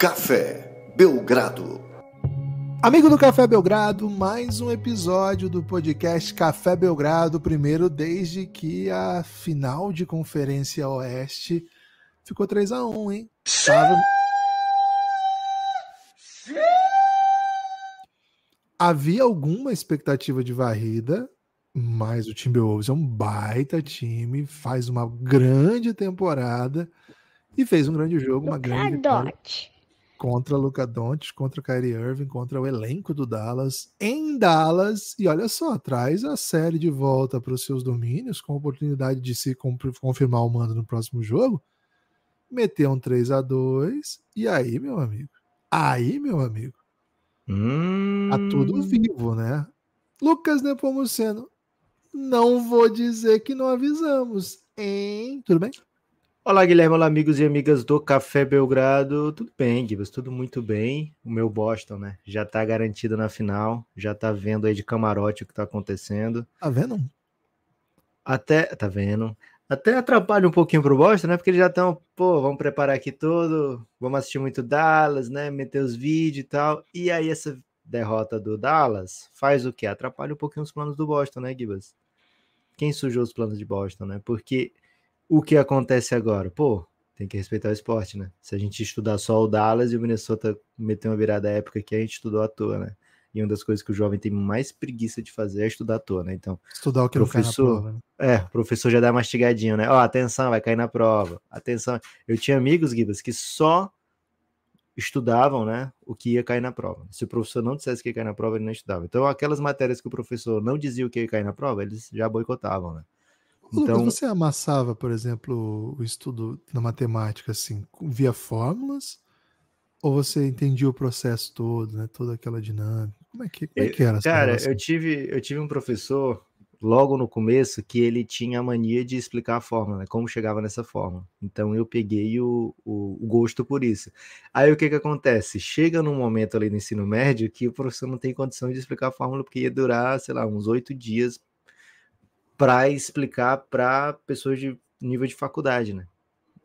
Café Belgrado. Amigo do Café Belgrado, mais um episódio do podcast Café Belgrado, primeiro desde que a final de Conferência Oeste ficou 3 a 1 hein? Tava... Havia alguma expectativa de varrida, mas o Timberwolves é um baita time, faz uma grande temporada e fez um grande jogo, uma grande. Cadote. Tá contra Luca Doncic, contra Kyrie Irving, contra o elenco do Dallas em Dallas e olha só, traz a série de volta para os seus domínios com a oportunidade de se confirmar o mando no próximo jogo. Meter um 3 a 2 e aí, meu amigo. Aí, meu amigo. Tá hum... A tudo vivo, né? Lucas Nepomuceno, não vou dizer que não avisamos, hein? Tudo bem? Olá, Guilherme, olá, amigos e amigas do Café Belgrado. Tudo bem, Gibas? Tudo muito bem. O meu Boston, né? Já tá garantido na final, já tá vendo aí de camarote o que tá acontecendo. Tá vendo? Até, tá vendo? Até atrapalha um pouquinho pro Boston, né? Porque eles já estão, pô, vamos preparar aqui tudo, vamos assistir muito Dallas, né? Meter os vídeos e tal. E aí essa derrota do Dallas faz o quê? Atrapalha um pouquinho os planos do Boston, né, Gibas? Quem sujou os planos de Boston, né? Porque o que acontece agora? Pô, tem que respeitar o esporte, né? Se a gente estudar só o Dallas e o Minnesota meter uma virada épica que a gente estudou à toa, né? E uma das coisas que o jovem tem mais preguiça de fazer é estudar à toa, né? Então, estudar o que professor, não prova, né? É, o professor já dá mastigadinho, né? Ó, oh, atenção, vai cair na prova. Atenção. Eu tinha amigos, guibas, que só estudavam, né, o que ia cair na prova. Se o professor não dissesse que ia cair na prova, ele não estudava. Então, aquelas matérias que o professor não dizia o que ia cair na prova, eles já boicotavam, né? Então, Lucas, você amassava, por exemplo, o estudo na matemática assim, via fórmulas? Ou você entendia o processo todo, né? Toda aquela dinâmica? Como é que, como é eh, que era? Cara, eu tive, eu tive um professor logo no começo que ele tinha a mania de explicar a fórmula, né? Como chegava nessa fórmula. Então eu peguei o, o, o, gosto por isso. Aí o que que acontece? Chega num momento ali no ensino médio que o professor não tem condição de explicar a fórmula porque ia durar, sei lá, uns oito dias para explicar para pessoas de nível de faculdade, né?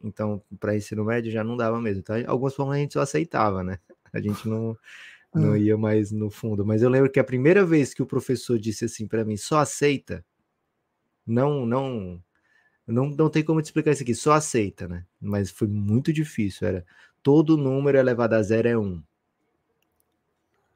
Então, para ensino médio já não dava mesmo. Então, algumas formas a gente só aceitava, né? A gente não, ah. não ia mais no fundo. Mas eu lembro que a primeira vez que o professor disse assim para mim, só aceita, não, não, não, não tem como te explicar isso aqui, só aceita, né? Mas foi muito difícil, era todo número elevado é a zero é um.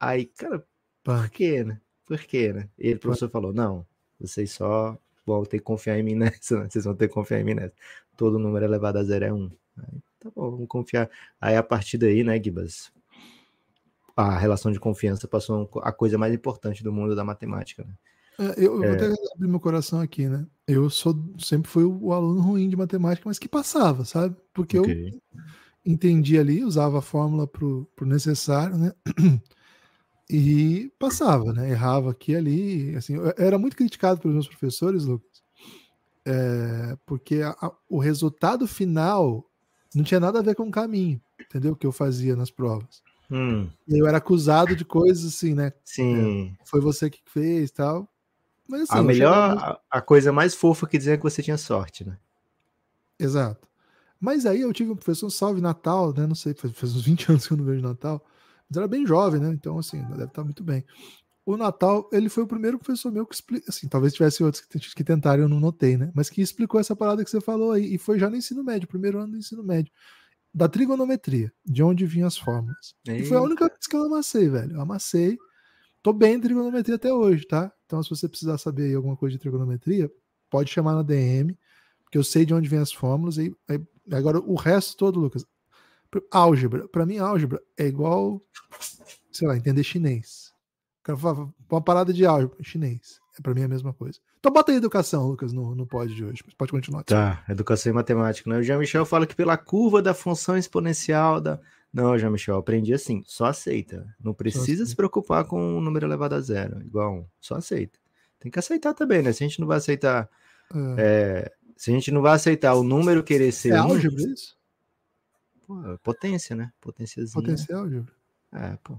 Aí, cara, por quê, né? Por quê, né? E o professor falou, não, vocês só vou ter que confiar em mim nessa, né? vocês vão ter que confiar em mim nessa. Todo número elevado a zero é um. Aí, tá bom, vamos confiar. Aí a partir daí, né, Gibas? A relação de confiança passou a coisa mais importante do mundo da matemática, né? É, eu, é... vou até abrir meu coração aqui, né? Eu sou, sempre fui o aluno ruim de matemática, mas que passava, sabe? Porque okay. eu entendi ali, usava a fórmula pro, pro necessário, né? E passava, né? Errava aqui e ali. Assim, era muito criticado pelos meus professores, Lucas, é, porque a, a, o resultado final não tinha nada a ver com o caminho, entendeu? Que eu fazia nas provas. Hum. Eu era acusado de coisas assim, né? Sim. É, foi você que fez tal. Mas, assim, a melhor, a coisa mais fofa que dizer é que você tinha sorte, né? Exato. Mas aí eu tive um professor, salve Natal, né? Não sei, faz, faz uns 20 anos que eu não vejo Natal. Mas era bem jovem, né? Então, assim, deve estar muito bem. O Natal, ele foi o primeiro professor meu que explicou. Assim, talvez tivesse outros que tentaram, eu não notei, né? Mas que explicou essa parada que você falou aí. E foi já no ensino médio, primeiro ano do ensino médio. Da trigonometria, de onde vinham as fórmulas. Eita. E foi a única vez que eu amassei, velho. Eu amassei. Tô bem em trigonometria até hoje, tá? Então, se você precisar saber aí alguma coisa de trigonometria, pode chamar na DM, porque eu sei de onde vêm as fórmulas. E, agora, o resto todo, Lucas, Álgebra. Para mim, álgebra é igual, sei lá, entender chinês. Uma parada de álgebra, chinês. É para mim é a mesma coisa. Então bota aí educação, Lucas, no, no pod de hoje. Pode continuar. Tá, educação e matemática. Né? O Jean-Michel fala que pela curva da função exponencial da. Não, Jean-Michel, aprendi assim. Só aceita. Não precisa se preocupar com o um número elevado a zero, igual um. Só aceita. Tem que aceitar também, né? Se a gente não vai aceitar. É. É, se a gente não vai aceitar o número querer é ser. É um, álgebra isso? pô, é potência, né? Potenciazinha. Potencial, Júlio. É, pô.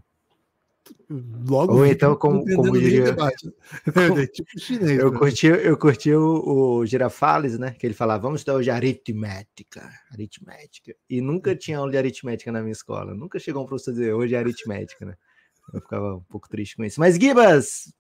Logo Ou então, como, como diria. É, tipo chinês, eu, né? curti, eu curti o, o Girafales, né? Que ele falava, vamos estudar hoje aritmética. Aritmética. E nunca tinha aula de aritmética na minha escola. Nunca chegou um professor dizer hoje é aritmética, né? Eu ficava um pouco triste com isso. Mas, Gibas,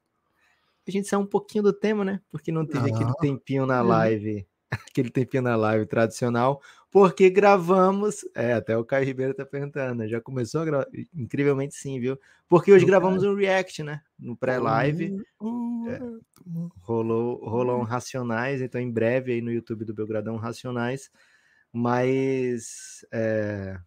a gente saiu um pouquinho do tema, né? Porque não teve ah, aquele tempinho na é. live, é. aquele tempinho na live tradicional porque gravamos. É, até o Caio Ribeiro tá perguntando, né? Já começou a gravar? Incrivelmente sim, viu? Porque hoje gravamos um react, né? No pré-live. Hum, é, hum, hum. rolou, rolou um Racionais, então em breve aí no YouTube do Belgradão Racionais. Mas é,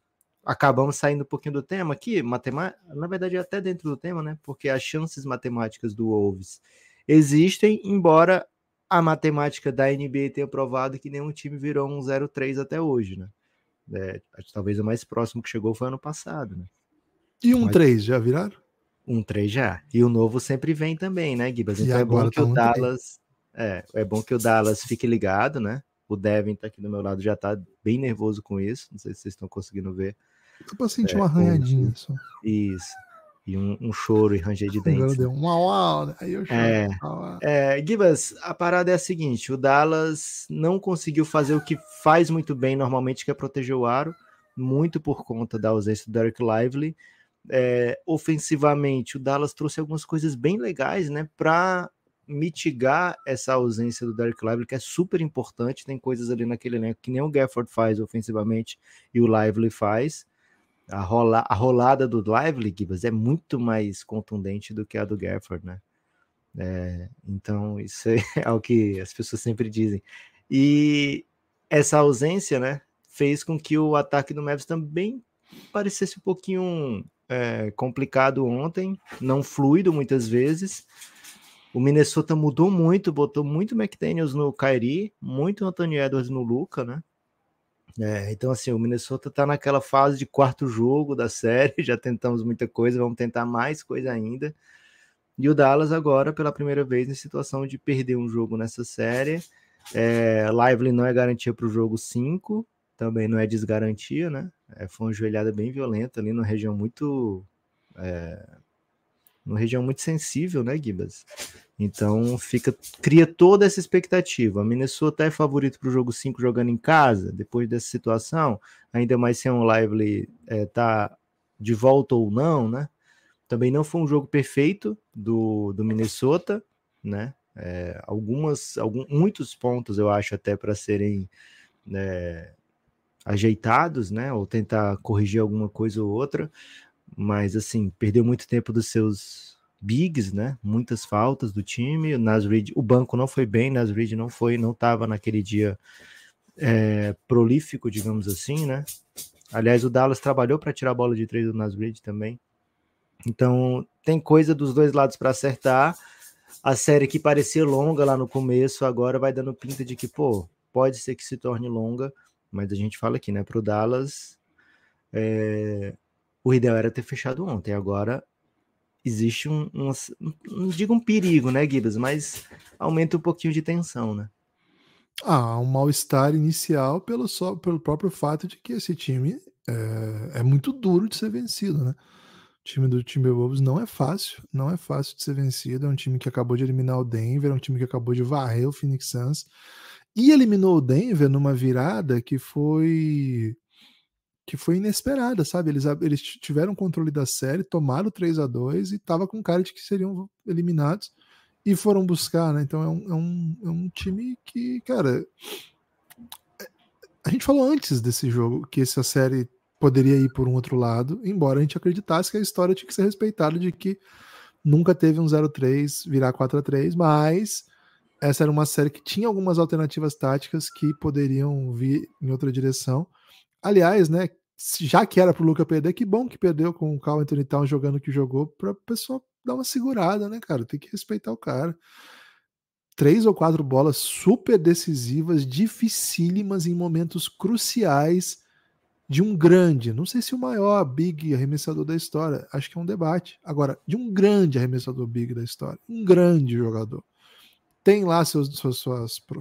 acabamos saindo um pouquinho do tema aqui, matemática, na verdade até dentro do tema, né? Porque as chances matemáticas do Wolves existem, embora a matemática da NBA tem provado que nenhum time virou um 0-3 até hoje, né? É, talvez o mais próximo que chegou foi ano passado, né? E um Mas... 3 já viraram? Um 3 já. E o novo sempre vem também, né, Guibas? Então é bom que o tá Dallas. É, é bom que o Dallas fique ligado, né? O Devin tá aqui do meu lado, já tá bem nervoso com isso. Não sei se vocês estão conseguindo ver. Tô pra sentir é, uma arranhadinha um... só. Isso e um, um, choro e ranger de dentes. uma aula, né? aí eu choro. É, é, Gibas, a parada é a seguinte: o Dallas não conseguiu fazer o que faz muito bem normalmente, que é proteger o aro, muito por conta da ausência do Derek Lively. É, ofensivamente, o Dallas trouxe algumas coisas bem legais, né, para mitigar essa ausência do Derek Lively, que é super importante. Tem coisas ali naquele elenco que nem o Gafford faz ofensivamente e o Lively faz a, rola, a rolada do Lively, Gibas, é muito mais contundente do que a do Gafford, né? É, então, isso é, é o que as pessoas sempre dizem. E essa ausência, né, fez com que o ataque do Mavs também parecesse um pouquinho é, complicado ontem, não fluido muitas vezes. O Minnesota mudou muito, botou muito McDaniels no Kyrie, muito Anthony Edwards no Luca, né? É, então, assim, o Minnesota está naquela fase de quarto jogo da série, já tentamos muita coisa, vamos tentar mais coisa ainda. E o Dallas agora, pela primeira vez, em situação de perder um jogo nessa série. É, Lively não é garantia para o jogo 5, também não é desgarantia, né? É, foi uma joelhada bem violenta ali numa região muito. É, numa região muito sensível, né, Gibas? Então fica cria toda essa expectativa. A Minnesota é favorito para o jogo 5 jogando em casa, depois dessa situação, ainda mais se é um Lively é, tá de volta ou não, né? Também não foi um jogo perfeito do, do Minnesota, né? É, algumas, algum, muitos pontos eu acho até para serem né, ajeitados, né? Ou tentar corrigir alguma coisa ou outra, mas assim perdeu muito tempo dos seus bigs, né? Muitas faltas do time. O Nasrid, o banco não foi bem, Nasrid não foi, não estava naquele dia é, prolífico, digamos assim, né? Aliás, o Dallas trabalhou para tirar a bola de três do Nasrid também. Então, tem coisa dos dois lados para acertar. A série que parecia longa lá no começo, agora vai dando pinta de que, pô, pode ser que se torne longa, mas a gente fala aqui, né? Para o Dallas, é... o ideal era ter fechado ontem, agora existe um, um, não digo um perigo, né, Gibas, mas aumenta um pouquinho de tensão, né? Ah, um mal-estar inicial pelo, só, pelo próprio fato de que esse time é, é muito duro de ser vencido, né? O time do Timberwolves não é fácil, não é fácil de ser vencido. É um time que acabou de eliminar o Denver, é um time que acabou de varrer o Phoenix Suns e eliminou o Denver numa virada que foi que foi inesperada, sabe? Eles, eles tiveram controle da série, tomaram 3 a 2 e tava com cara de que seriam eliminados e foram buscar, né? Então é um, é um, é um time que, cara. É, a gente falou antes desse jogo que essa série poderia ir por um outro lado, embora a gente acreditasse que a história tinha que ser respeitada de que nunca teve um 0-3 virar 4-3, mas essa era uma série que tinha algumas alternativas táticas que poderiam vir em outra direção. Aliás, né, já que era pro Luca perder, que bom que perdeu com o Carl Anthony Town jogando o que jogou, pra pessoa dar uma segurada, né, cara? Tem que respeitar o cara. Três ou quatro bolas super decisivas, dificílimas em momentos cruciais de um grande, não sei se o maior big arremessador da história, acho que é um debate. Agora, de um grande arremessador big da história, um grande jogador. Tem lá seus, seus,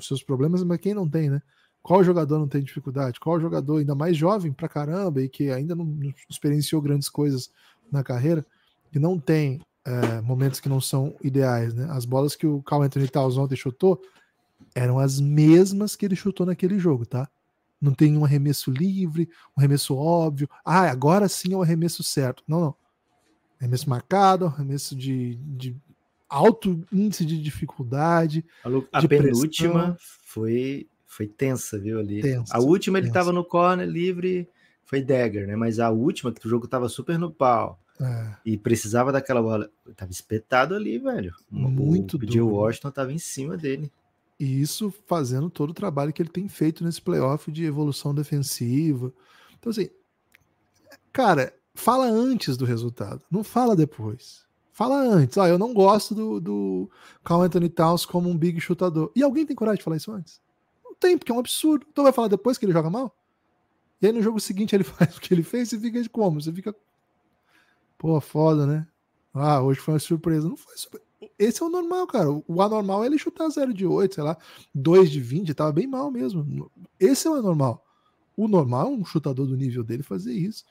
seus problemas, mas quem não tem, né? Qual jogador não tem dificuldade? Qual jogador ainda mais jovem pra caramba e que ainda não experienciou grandes coisas na carreira, que não tem é, momentos que não são ideais, né? As bolas que o Carl Anthony Towns ontem chutou eram as mesmas que ele chutou naquele jogo, tá? Não tem um arremesso livre, um arremesso óbvio. Ah, agora sim é o arremesso certo. Não, não. Arremesso marcado, arremesso de, de alto índice de dificuldade. A, de penúltima foi foi tensa, viu, ali. a última ele estava no corner livre, foi dagger, né? Mas a última, que o jogo estava super no pau. É. E precisava daquela bola. Tava espetado ali, velho. Muito o, o né? Washington tava em cima dele. E isso fazendo todo o trabalho que ele tem feito nesse playoff de evolução defensiva. Então, assim, cara, fala antes do resultado, não fala depois. Fala antes. Ah, eu não gosto do, do Carl Anthony Towns como um big chutador. E alguém tem coragem de falar isso antes? tem, porque é um absurdo. Então vai falar depois que ele joga mal? E aí no jogo seguinte ele faz o que ele fez e fica de como? Você fica. Pô, foda, né? Ah, hoje foi uma surpresa. Não foi surpresa. Esse é o normal, cara. O anormal é ele chutar 0 de 8, sei lá, 2 de 20, tava bem mal mesmo. Esse é o anormal. O normal, um chutador do nível dele fazer isso.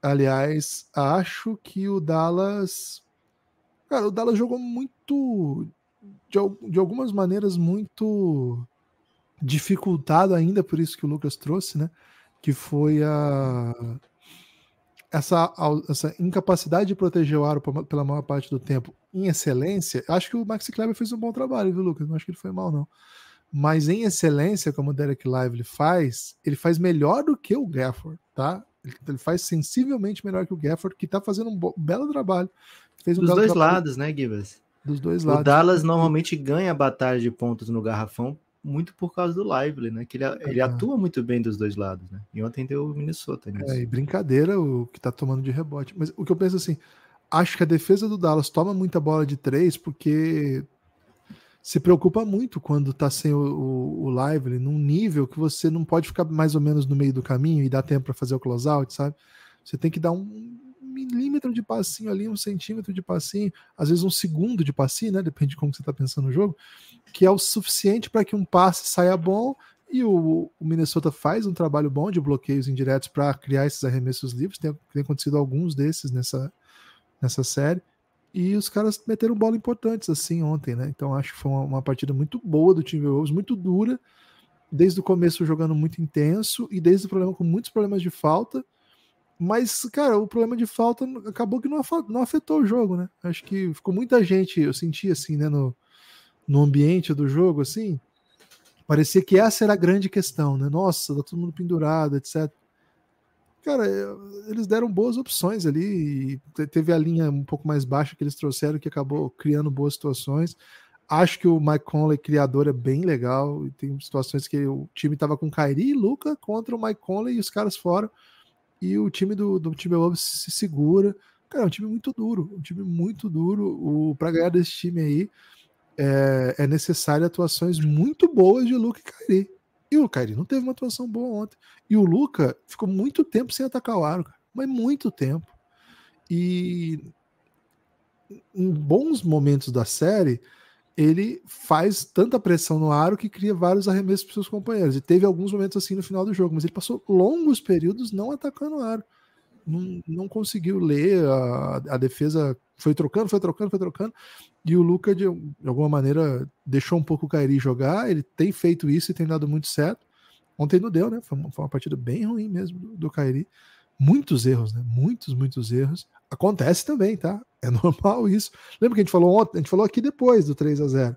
Aliás, acho que o Dallas. Cara, o Dallas jogou muito. De, de algumas maneiras, muito dificultado ainda por isso que o Lucas trouxe, né? Que foi a essa, essa incapacidade de proteger o aro pela maior parte do tempo em excelência. Acho que o Max Kleber fez um bom trabalho, viu, Lucas? Não acho que ele foi mal, não. Mas em excelência, como o Derek Lively faz, ele faz melhor do que o Gafford, tá? Ele faz sensivelmente melhor que o Gafford, que tá fazendo um belo trabalho. Fez um Dos dois trabalho. lados, né, Gibas? Dos dois lados. O Dallas normalmente ganha a batalha de pontos no garrafão muito por causa do Lively, né? Que ele, uhum. ele ah. atua muito bem dos dois lados, né? E ontem deu o Minnesota é, nisso. É, e brincadeira o que tá tomando de rebote. Mas o que eu penso assim, acho que a defesa do Dallas toma muita bola de três porque se preocupa muito quando tá sem o, o, o Lively num nível que você não pode ficar mais ou menos no meio do caminho e dá tempo para fazer o closeout, sabe? Você tem que dar um, milímetro de passinho ali, um centímetro de passinho, às vezes um segundo de passinho, né? Depende de como você está pensando no jogo, que é o suficiente para que um passe saia bom. E o, o, Minnesota faz um trabalho bom de bloqueios indiretos para criar esses arremessos livres. Tem, tem acontecido alguns desses nessa, nessa série. E os caras meteram bola importantes assim ontem, né? Então acho que foi uma, uma partida muito boa do Timberwolves, muito dura, desde o começo jogando muito intenso e desde o problema com muitos problemas de falta mas, cara, o problema de falta acabou que não afetou, o jogo, né? Acho que ficou muita gente, eu senti assim, né, no, no ambiente do jogo, assim. Parecia que essa era a grande questão, né? Nossa, tá todo mundo pendurado, etc. Cara, eh, eles deram boas opções ali. teve a linha um pouco mais baixa que eles trouxeram, que acabou criando boas situações. Acho que o Mike Conley, criador, é bem legal. E tem situações que o time tava com Kairi e Luca contra o Mike Conley e os caras foram e o time do, do Timberwolves se segura. Cara, é um time muito duro, um time muito duro. o Para ganhar desse time aí, é, é necessário atuações muito boas de Luca e Kyrie. E o Kyrie não teve uma atuação boa ontem. E o Luca ficou muito tempo sem atacar o aro, mas muito tempo. E em bons momentos da série, ele faz tanta pressão no aro que cria vários arremessos para seus companheiros. E teve alguns momentos assim no final do jogo, mas ele passou longos períodos não atacando o aro. Não, não conseguiu ler, a, a, defesa foi trocando, foi trocando, foi trocando. E o Luca, de, de alguma maneira, deixou um pouco o Kairi jogar. Ele tem feito isso e tem dado muito certo. Ontem não deu, né? Foi uma, foi uma partida bem ruim mesmo do, do Kairi. Muitos erros, né? Muitos, muitos erros. Acontece também, tá? É normal isso. Lembra que a gente falou ontem, a gente falou aqui depois do 3 a 0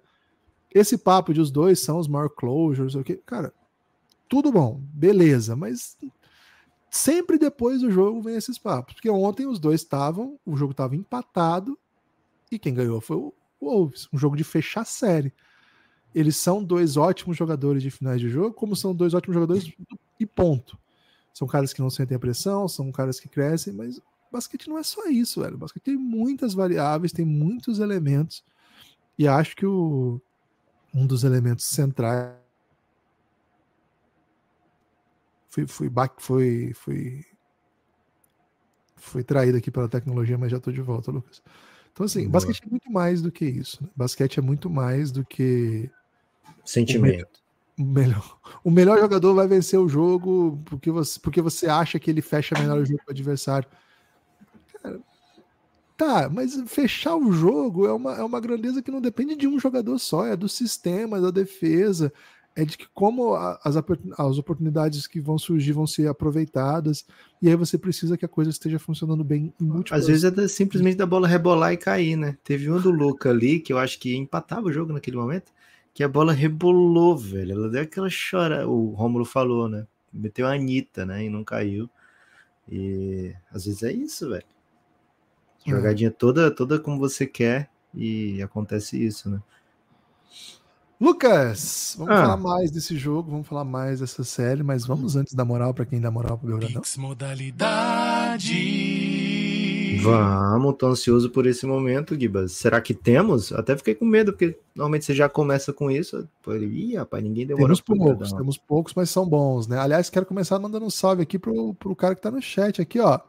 Esse papo de os dois são os maior closures, o que. Cara, tudo bom, beleza, mas sempre depois do jogo vem esses papos. Porque ontem os dois estavam, o jogo estava empatado, e quem ganhou foi o Wolves, um jogo de fechar a série. Eles são dois ótimos jogadores de finais de jogo, como são dois ótimos jogadores e ponto. São caras que não sentem a pressão, são caras que crescem, mas basquete não é só isso, velho. O basquete tem muitas variáveis, tem muitos elementos. E acho que o, um dos elementos centrais fui, foi foi foi traído aqui pela tecnologia, mas já estou de volta, Lucas. Então, assim, Boa. basquete é muito mais do que isso. Né? Basquete é muito mais do que. Sentimento. O, o melhor, o melhor jogador vai vencer o jogo porque você, porque você acha que ele fecha melhor o jogo do adversário. Cara, tá, mas fechar o jogo é uma, é uma grandeza que não depende de um jogador só, é do sistema, da defesa, é de que como as, as oportunidades que vão surgir vão ser aproveitadas, e aí você precisa que a coisa esteja funcionando bem em múltiplas. Às vezes é da, simplesmente da bola rebolar e cair, né? Teve um do Luca ali, que eu acho que empatava o jogo naquele momento, que a bola rebolou, velho. Ela deu aquela chora, o Rômulo falou, né? Meteu a Anitta, né? E não caiu. E às vezes é isso, velho. Hum. Jogadinha toda, toda como você quer e acontece isso, né? Lucas, vamos ah. falar mais desse jogo, vamos falar mais dessa série, mas vamos antes da moral para quem dá moral pro Belgradão. modalidade. Vamos, tô ansioso por esse momento, Gibas. Será que temos? Até fiquei com medo, porque normalmente você já começa com isso. Ih, rapaz, ninguém deu Temos poucos, temos poucos, mas são bons, né? Aliás, quero começar mandando um salve aqui pro, pro cara que tá no chat aqui, ó.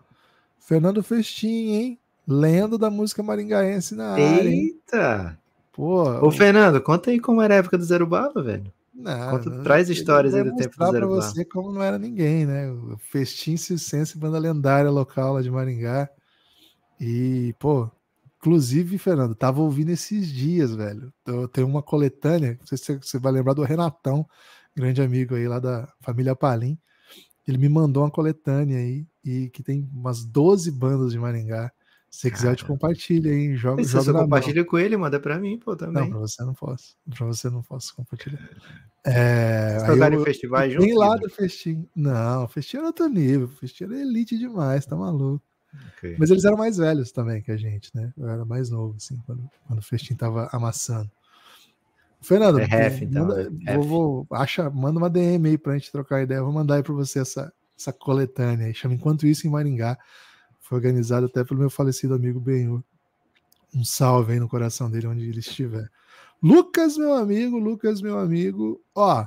Fernando Festim, hein? lendo da música maringaense na Eita. área. Eita! Ô, Fernando, conta aí como era a época do Zero Zerubaba, velho. Não, conta, não, traz histórias aí do tempo do Zerubaba. pra você como não era ninguém, né? O festim circense, banda lendária local lá de Maringá. E, pô, inclusive, Fernando, tava ouvindo esses dias, velho. Eu tenho uma coletânea, não sei se você vai lembrar do Renatão, grande amigo aí lá da família Palim. Ele me mandou uma coletânea aí, e que tem umas 12 bandas de Maringá. Se quiser, eu te compartilho, aí Joga, se você compartilha mão. com ele, manda pra mim, pô, também. Não, pra você não posso. Pra você não posso compartilhar. É, é Vocês festivais juntos? Nem lá do festim. Não, festim era é outro nível. Festim era é elite demais, tá maluco. Okay. Mas eles eram mais velhos também que a gente, né? Eu era mais novo, assim, quando, quando o festim tava amassando. Fernando, é ref, então, manda, é vou, vou, acha, manda uma DM aí pra gente trocar ideia. vou mandar aí pra você essa, essa coletânea. Chama Enquanto Isso em Maringá. Foi organizado até pelo meu falecido amigo Benhur. Um salve aí no coração dele, onde ele estiver. Lucas, meu amigo, Lucas, meu amigo. Ó,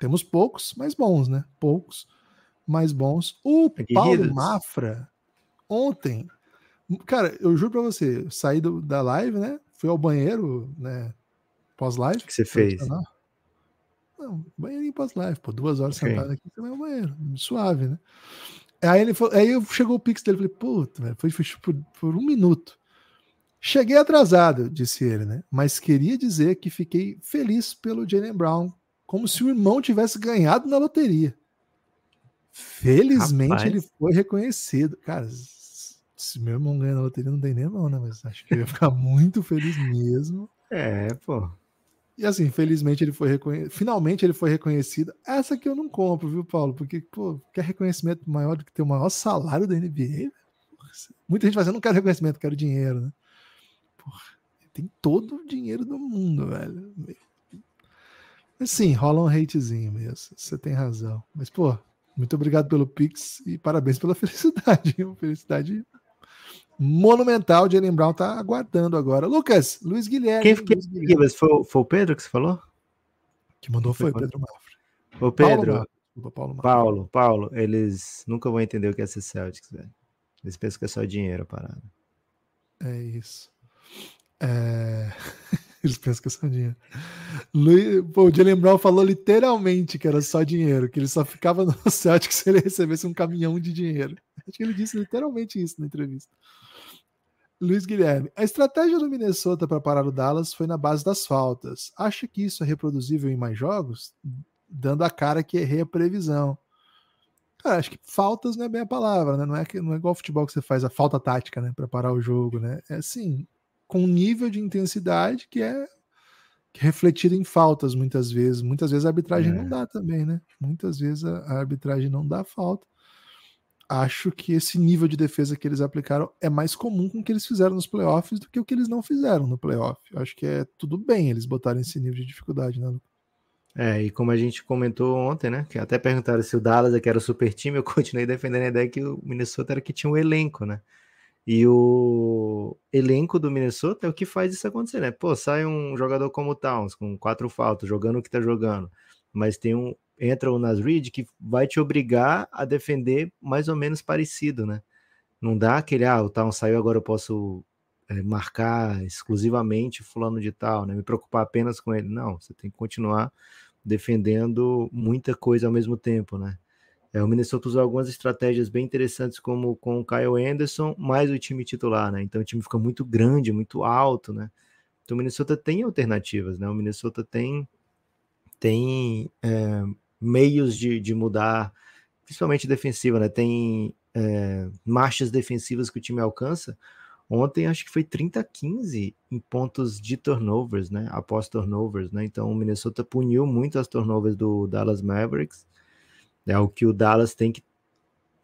temos poucos, mas bons, né? Poucos, mas bons. O Paulo Mafra, ontem, cara, eu juro pra você, saí do, da live, né? Fui ao banheiro, né? Pós-live. O que você fez? Não, não banheirinho pós-live, pô, duas horas okay. sentado aqui, você vai ao banheiro, suave, né? Aí, ele falou, aí chegou o pix dele, falei, puta, foi, foi por um minuto. Cheguei atrasado, disse ele, né? Mas queria dizer que fiquei feliz pelo Jalen Brown, como se o irmão tivesse ganhado na loteria. Felizmente Rapaz. ele foi reconhecido. Cara, se meu irmão ganhar na loteria, não tem nem mão, né? Mas acho que ele ia ficar muito feliz mesmo. É, pô. E assim, felizmente ele foi reconhecido. Finalmente ele foi reconhecido. Essa que eu não compro, viu, Paulo? Porque, pô, quer reconhecimento maior do que ter o maior salário da NBA? Porra, muita gente assim, eu não quero reconhecimento, quero dinheiro, né? Porra, tem todo o dinheiro do mundo, velho. Mas sim, rola um hatezinho mesmo. Você tem razão. Mas, pô, muito obrigado pelo Pix e parabéns pela felicidade. Felicidade monumental. Jalen Brown tá aguardando agora. Lucas, Luiz Guilherme. Quem, quem Luiz Guilherme. Foi, foi, o Pedro que você falou? Que mandou foi, foi Pedro Mafra. Pedro. Paulo, Paulo, Paulo, Paulo, eles nunca vão entender o que é ser Celtics, velho. Eles pensam que é só dinheiro a parada. É isso. É... Eles pensam que é só dinheiro. Luiz... Pô, o Jalen Brown falou literalmente que era só dinheiro, que ele só ficava no Celtic se ele recebesse um caminhão de dinheiro. Acho que ele disse literalmente isso na entrevista. Luiz Guilherme, a estratégia do Minnesota para parar o Dallas foi na base das faltas. Acha que isso é reproduzível em mais jogos? Dando a cara que errei a previsão. Cara, acho que faltas não é bem a palavra, né? Não é, que, não é igual ao futebol que você faz a falta tática, né? Para parar o jogo, né? É assim, com um nível de intensidade é, que é refletido em faltas muitas vezes. Muitas vezes a arbitragem é. não dá também, né? Muitas vezes a, a arbitragem não dá falta acho que esse nível de defesa que eles aplicaram é mais comum com o que eles fizeram nos playoffs do que o que eles não fizeram no playoff. Acho que é tudo bem eles botarem esse nível de dificuldade, né, É, e como a gente comentou ontem, né? Que até perguntaram se o Dallas é que era o super time, eu continuei defendendo a ideia que o Minnesota era que tinha um elenco, né? E o elenco do Minnesota é o que faz isso acontecer, né? Pô, sai um jogador como o Towns, com quatro faltas, jogando o que tá jogando, mas tem um, entra o Nasrid, que vai te obrigar a defender mais ou menos parecido, né? Não dá aquele, ah, o Town saiu, agora eu posso é, marcar exclusivamente fulano de tal, né? Me preocupar apenas com ele. Não, você tem que continuar defendendo muita coisa ao mesmo tempo, né? É, o Minnesota usou algumas estratégias bem interessantes, como com o Kyle Anderson, mais o time titular, né? Então o time fica muito grande, muito alto, né? Então o Minnesota tem alternativas, né? O Minnesota tem, tem é, meios de, de mudar, principalmente defensiva, né? Tem é, marchas defensivas que o time alcança. Ontem acho que foi 30 a 15 em pontos de turnovers, né? Após turnovers, né? Então o Minnesota puniu muito as turnovers do Dallas Mavericks. É o que o Dallas tem que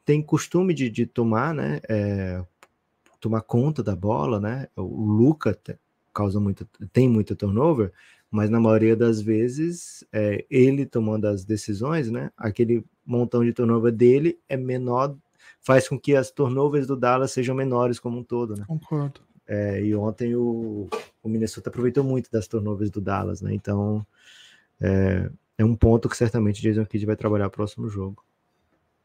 tem costume de, de tomar, né? É, tomar conta da bola, né? O Luca causa muita, tem muita turnover, mas na maioria das vezes, é, ele tomando as decisões, né, aquele montão de turnover dele é menor, faz com que as turnovers do Dallas sejam menores como um todo, né? Concordo. É, e ontem o, o, Minnesota aproveitou muito das turnovers do Dallas, né? Então é, é um ponto que certamente Jason Kidd vai trabalhar no próximo jogo.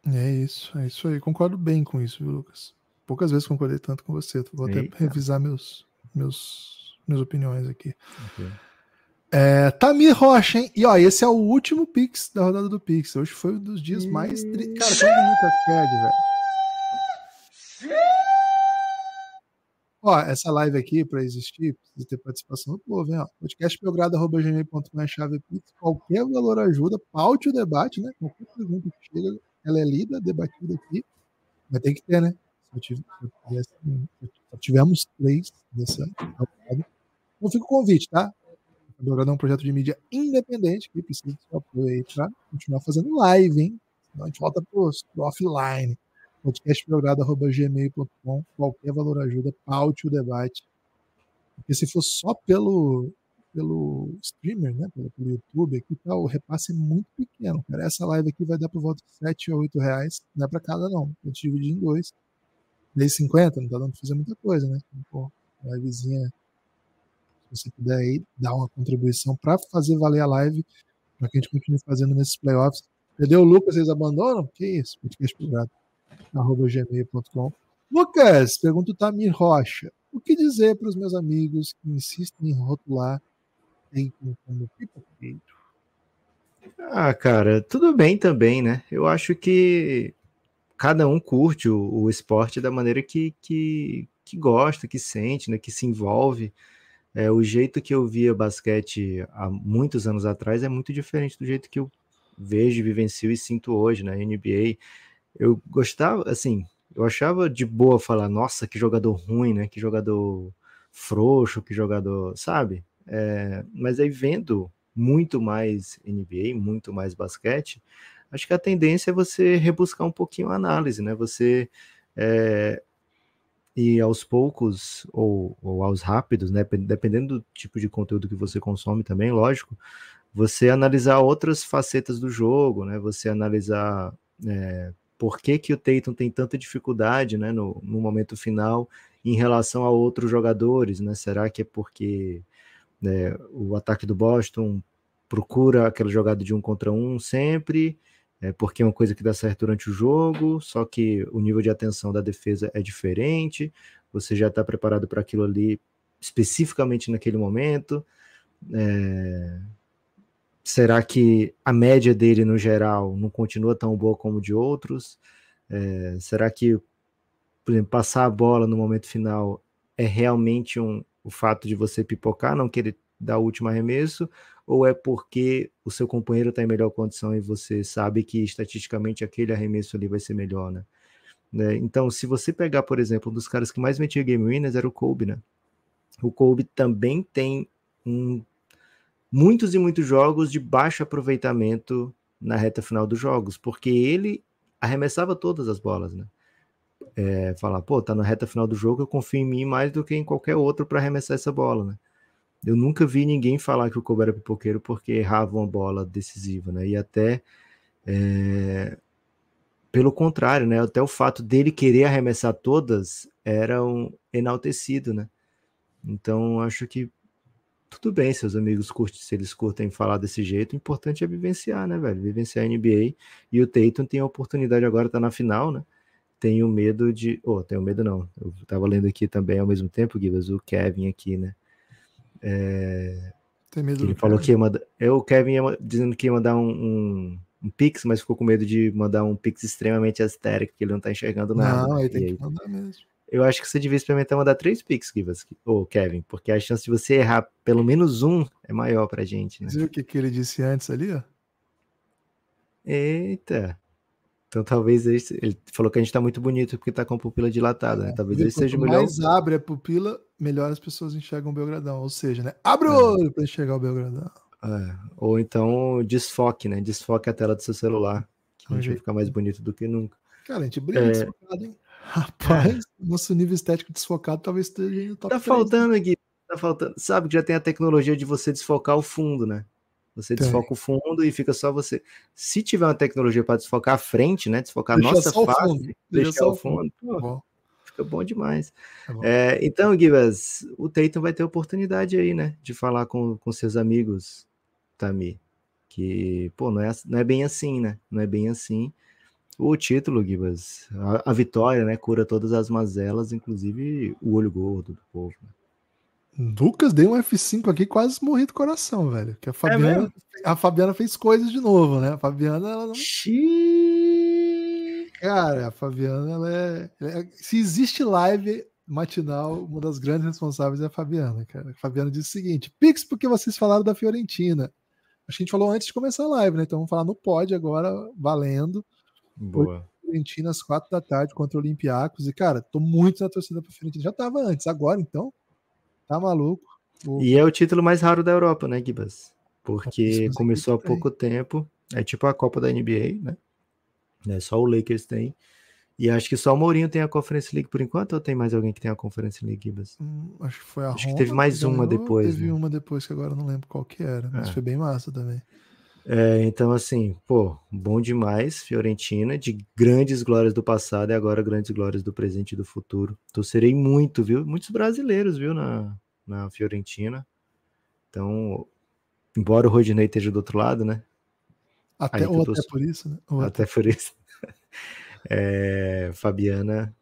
É isso, é isso aí. Concordo bem com isso, viu, Lucas? Poucas vezes concordei tanto com você. Vou até Eita. revisar meus, meus, minhas opiniões aqui. Okay. É, Tamir Rocha, hein? E ó, esse é o último Pix da rodada do Pix. Hoje foi um dos dias mais. Tri... Cara, quando nunca perde, velho. Ó, essa live aqui, para existir, precisa ter participação do povo, hein? Podcastbelgrado.gmail.com é chave Pix. Qualquer valor ajuda, paute o debate, né? Qualquer pergunta que chega, ela é lida, debatida aqui. Mas tem que ter, né? Só, tive, só tivemos três dessa rodada. Então fica o convite, tá? Agora é um projeto de mídia independente que precisa de seu apoio aí para continuar fazendo live, hein? Senão a gente volta pro, pro offline. podcastprogrado.gmail.com Qualquer valor ajuda, paute o debate. Porque se for só pelo, pelo streamer, né? Pelo, pelo YouTube, aqui tá, o repasse é muito pequeno, cara. Essa live aqui vai dar por volta de 7 a 8 reais. Não é para cada, não. A gente divide em dois. 10,50, não tá dando para fazer muita coisa, né? Então, pô, livezinha se você puder aí dar uma contribuição para fazer valer a live, para que a gente continue fazendo nesses playoffs. Entendeu, Lucas? Vocês abandonam? Que isso? Podcast privado. arroba gmail.com. Lucas, pergunta o Tamir Rocha. O que dizer para os meus amigos que insistem em rotular Peyton como pipoqueiro? Ah, cara, tudo bem também, né? Eu acho que cada um curte o, o esporte da maneira que, que, que gosta, que sente, né? Que se envolve é, o jeito que eu via basquete há muitos anos atrás é muito diferente do jeito que eu vejo, vivencio e sinto hoje na né? NBA. Eu gostava, assim, eu achava de boa falar, nossa, que jogador ruim, né? Que jogador frouxo, que jogador, sabe? É, mas aí vendo muito mais NBA, muito mais basquete, acho que a tendência é você rebuscar um pouquinho a análise, né? Você é, e aos poucos, ou, ou aos rápidos, né? Dependendo do tipo de conteúdo que você consome também, lógico, você analisar outras facetas do jogo, né? Você analisar é, por que, que o Tatum tem tanta dificuldade né, no, no, momento final em relação a outros jogadores, né? Será que é porque né, o ataque do Boston procura aquela jogada de um contra um sempre? é, porque é uma coisa que dá certo durante o jogo, só que o nível de atenção da defesa é diferente, você já está preparado para aquilo ali especificamente naquele momento. É... Será que a média dele no geral não continua tão boa como de outros? É... Será que, por exemplo, passar a bola no momento final é realmente um, o fato de você pipocar, não que ele da última arremesso, ou é porque o seu companheiro está em melhor condição e você sabe que estatisticamente aquele arremesso ali vai ser melhor, né? né? Então, se você pegar, por exemplo, um dos caras que mais metia game winners era o Kobe, né? O Kobe também tem um, muitos e muitos jogos de baixo aproveitamento na reta final dos jogos, porque ele arremessava todas as bolas, né? É, falar, pô, tá na reta final do jogo, eu confio em mim mais do que em qualquer outro para arremessar essa bola, né? Eu nunca vi ninguém falar que o Kobe era pipoqueiro porque errava uma bola decisiva, né? E até é, pelo contrário, né? Até o fato dele querer arremessar todas era um enaltecido, né? Então acho que tudo bem, seus amigos curtem, se eles curtem falar desse jeito, o importante é vivenciar, né, velho? Vivenciar a NBA. E o Tatum tem a oportunidade agora, tá na final, né? Tenho medo de. Oh, tenho medo não. Eu tava lendo aqui também ao mesmo tempo, Gibas, o Kevin aqui, né? É... Tem medo ele falou que ia mandar. Eu, é, o Kevin ia dizendo que ia mandar um, um, um, Pix, mas ficou com medo de mandar um Pix extremamente astérico, que ele não tá enxergando nada. Não, ele tem que mandar mesmo. Eu acho que você devia experimentar mandar três Pix, ou Kevin, porque a chance de você errar pelo menos um é maior pra gente. Né? viu o que, que ele disse antes ali, ó. Eita! Então talvez esse, ele falou que a gente está muito bonito porque está com a pupila dilatada, né? É. Talvez ele seja melhor. Mais abre a pupila, melhor as pessoas enxergam o Belgradão, ou seja, né? Abre o é. olho é. para enxergar o Belgradão. É. Ou então desfoque, né? Desfoque a tela do seu celular, que a gente vai ficar mais bonito do que nunca. Cara, a gente brinca é... desfocado, hein? Rapaz, é. nosso nível estético desfocado talvez esteja no top Tá 3. faltando aqui, tá faltando. Sabe que já tem a tecnologia de você desfocar o fundo, né? Você Tem. Tá. desfoca o fundo e fica só você. Se tiver uma tecnologia para desfocar a frente, né? Desfocar deixa a nossa face, deixar, deixa o fundo. fundo. Tá pô, fica bom demais. Tá bom. É, então, Gibas, o Tatum vai ter oportunidade aí, né? De falar com, com seus amigos, Tami. Que, pô, não é, não é bem assim, né? Não é bem assim. O título, Gibas, a, a vitória, né? Cura todas as mazelas, inclusive o olho gordo do povo. Né? Lucas deu um F5 aqui, quase morri do coração, velho. Que a é Fabiana, é a Fabiana fez coisas de novo, né? A Fabiana, ela não. Xiii. Cara, a Fabiana, ela é... é. Se existe live matinal, uma das grandes responsáveis é a Fabiana, cara. A Fabiana disse o seguinte: Pix, porque vocês falaram da Fiorentina. Acho que a gente falou antes de começar a live, né? Então vamos falar no pod agora, valendo. Boa. Fiorentina às quatro da tarde contra o Olympiacos. E, cara, tô muito na torcida pra Fiorentina. Já tava antes, agora então. Tá maluco. O... E é o título mais raro da Europa, né, Gibas? Porque é começou há pouco tempo. É tipo a Copa da NBA, né? É só o Lakers tem. E acho que só o Mourinho tem a Conference League por enquanto, ou tem mais alguém que tem a Conference League, Gibas? Hum, acho que foi a acho Roma. Acho que teve mais uma depois. Teve né? uma depois, que agora não lembro qual que era, mas é. foi bem massa também. É, então, assim, pô, bom demais, Fiorentina, de grandes glórias do passado e agora grandes glórias do presente e do futuro. Torcerei muito, viu? Muitos brasileiros, viu, na, na Fiorentina. Então, embora o Rodinei esteja do outro lado, né? Até, ou até por isso, né? Ou até, até por isso. é, Fabiana,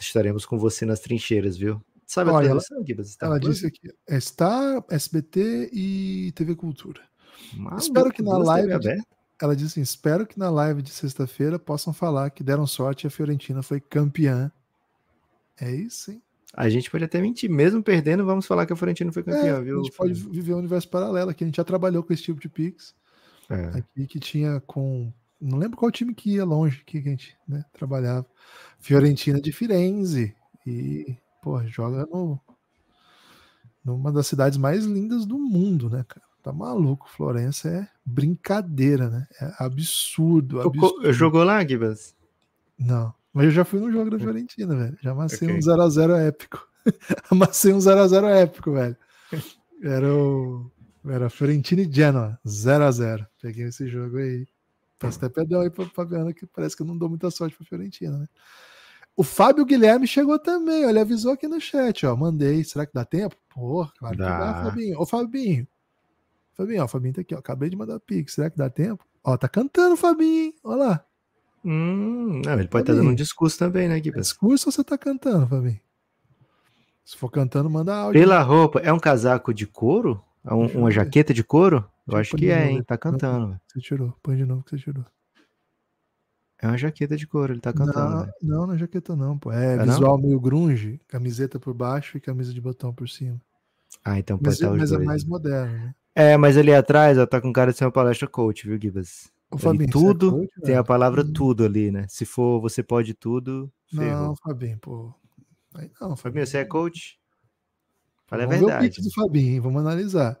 estaremos com você nas trincheiras, viu? Sabe Olha, a tradução, Guibas? Tá ela, ela disse aqui, está é SBT e TV Cultura. Maluco, espero que na live. De... Ela disse assim: espero que na live de sexta-feira possam falar que deram sorte e a Fiorentina foi campeã. É isso, hein? A gente pode até mentir, mesmo perdendo, vamos falar que a Fiorentina foi é, campeã, é, viu? A gente pode viver um universo paralelo aqui. A gente já trabalhou com esse tipo de Pix É. Aqui que tinha com. Não lembro qual time que ia longe que a gente né, trabalhava. Fiorentina de Firenze. E, pô, joga no, numa das cidades mais lindas do mundo, né, cara? Tá maluco, Florença é brincadeira, né? É absurdo. absurdo. jogou lá, Gibas? Não, mas eu já fui no jogo da Fiorentina, velho. Já amassei okay. um 0x0 épico. amassei um 0x0 épico, velho. Era o. Era Fiorentina e Genoa, 0x0. Peguei esse jogo aí. Peço até perdão aí o Fabiano, que parece que eu não dou muita sorte pra Fiorentina, né? O Fábio Guilherme chegou também, ó, ele avisou aqui no chat, ó. Mandei. Será que dá tempo? Pô, claro dá. que dá, Fabinho. Ô, Fabinho, Fabinho, ó, Fabinho tá aqui, ó. Acabei de mandar pix. Será que dá tempo? Ó, tá cantando o Fabinho, hein? lá. Hum, não, ele pode estar tá dando um discurso também, né, Guilherme? Discurso ou você tá cantando, Fabinho? Se for cantando, manda áudio. Pela roupa, é um casaco de couro? É um, uma jaqueta de couro? Eu acho que é, hein? Tá cantando. você tirou, põe de novo que você tirou. É uma jaqueta de couro, ele tá cantando. Não, não, é jaqueta não, pô. É, é visual não? meio grunge, camiseta por baixo e camisa de botão por cima. Ah, então pode mas, tá estar é, os mas é dois. Mas é mais né? moderno, né? É, mas ali atrás, ó, tá com cara de ser uma palestra coach, viu, Gibas? Fabinho, é tudo, é coach, tem a palavra hum. tudo ali, né? Se for você pode tudo, ferrou. Não, Fabinho, pô. Aí não, Fabinho, você é coach? Fala Vamos a verdade. Ver o pix do Fabinho, Vamos analisar.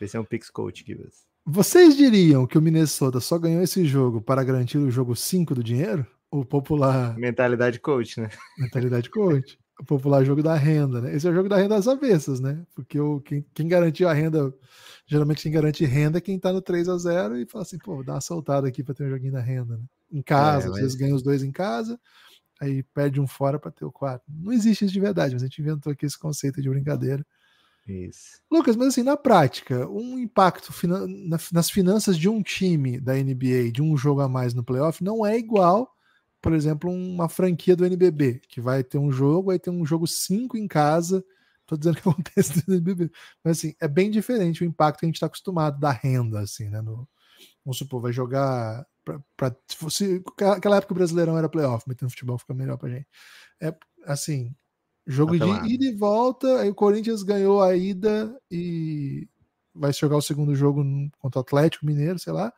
Esse é um pix coach, Gibas. Vocês diriam que o Minnesota só ganhou esse jogo para garantir o jogo 5 do dinheiro? O popular... Mentalidade coach, né? Mentalidade coach o popular jogo da renda, né? Esse é o jogo da renda às avessas, né? Porque o, quem, quem garantiu a renda, geralmente quem garante renda é quem tá no 3 a 0 e fala assim, pô, dá uma soltada aqui para ter um joguinho da renda, né? Em é, casa, é, mas... às vezes ganha os dois em casa, aí perde um fora para ter o quatro. Não existe isso de verdade, mas a gente inventou aqui esse conceito de brincadeira. Isso. Lucas, mas assim, na prática, um impacto nas finanças de um time da NBA, de um jogo a mais no playoff, não é igual por exemplo, uma franquia do NBB, que vai ter um jogo, aí tem um jogo 5 em casa. Tô dizendo que acontece do NBB. Mas assim, é bem diferente o impacto que a gente está acostumado da renda, assim, né? No, vamos supor, vai jogar. Pra, pra, se, aquela época o Brasileirão era playoff, mas futebol fica melhor para gente. É assim, jogo de ida e volta, aí o Corinthians ganhou a ida e vai jogar o segundo jogo contra o Atlético Mineiro, sei lá,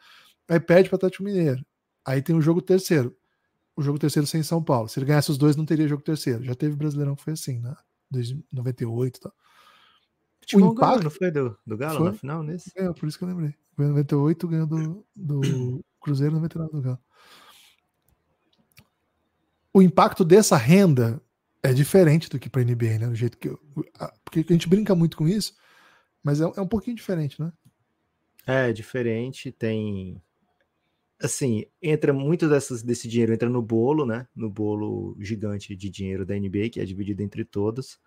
aí pede para o Atlético Mineiro. Aí tem o jogo terceiro o jogo terceiro sem São Paulo. Se ele ganhasse os dois, não teria jogo terceiro. Já teve Brasileirão que foi assim, né? 98 e tal. O, o impacto não foi do, do Galo foi? na final nesse? É, por isso que eu lembrei. Ganhou 98, ganhou do, do Cruzeiro, 99 do Galo. O impacto dessa renda é diferente do que para a NBA, né? Do jeito que eu, porque a gente brinca muito com isso, mas é, é um pouquinho diferente, né? É, é diferente, tem assim, entra muito dessas, desse dinheiro entra no bolo, né? No bolo gigante de dinheiro da NBA, que é dividido entre todos.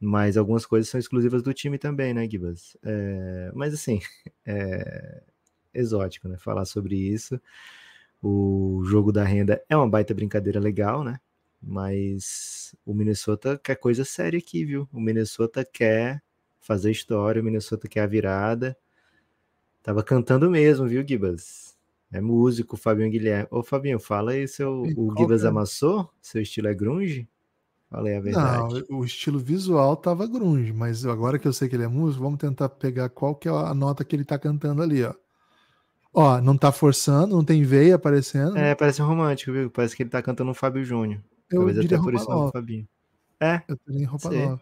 Mas algumas coisas são exclusivas do time também, né, Gibas? É, mas assim, é exótico, né? Falar sobre isso. O jogo da renda é uma baita brincadeira legal, né? Mas o Minnesota quer coisa séria aqui, viu? O Minnesota quer fazer história, o Minnesota quer a virada. Tava cantando mesmo, viu, Gibas? É músico, Fabinho Guilherme. Ô, Fabinho, fala aí, seu, o Guilherme é? amassou? Seu estilo é grunge? Falei a verdade. Não, o estilo visual tava grunge, mas agora que eu sei que ele é músico, vamos tentar pegar qual que é a nota que ele tá cantando ali, ó. Ó, não tá forçando, não tem veia aparecendo. É, parece um romântico, viu? Parece que ele tá cantando um Fábio Júnior. Eu Talvez até por isso nova. Fabinho. É. Eu teria roupa sei. nova.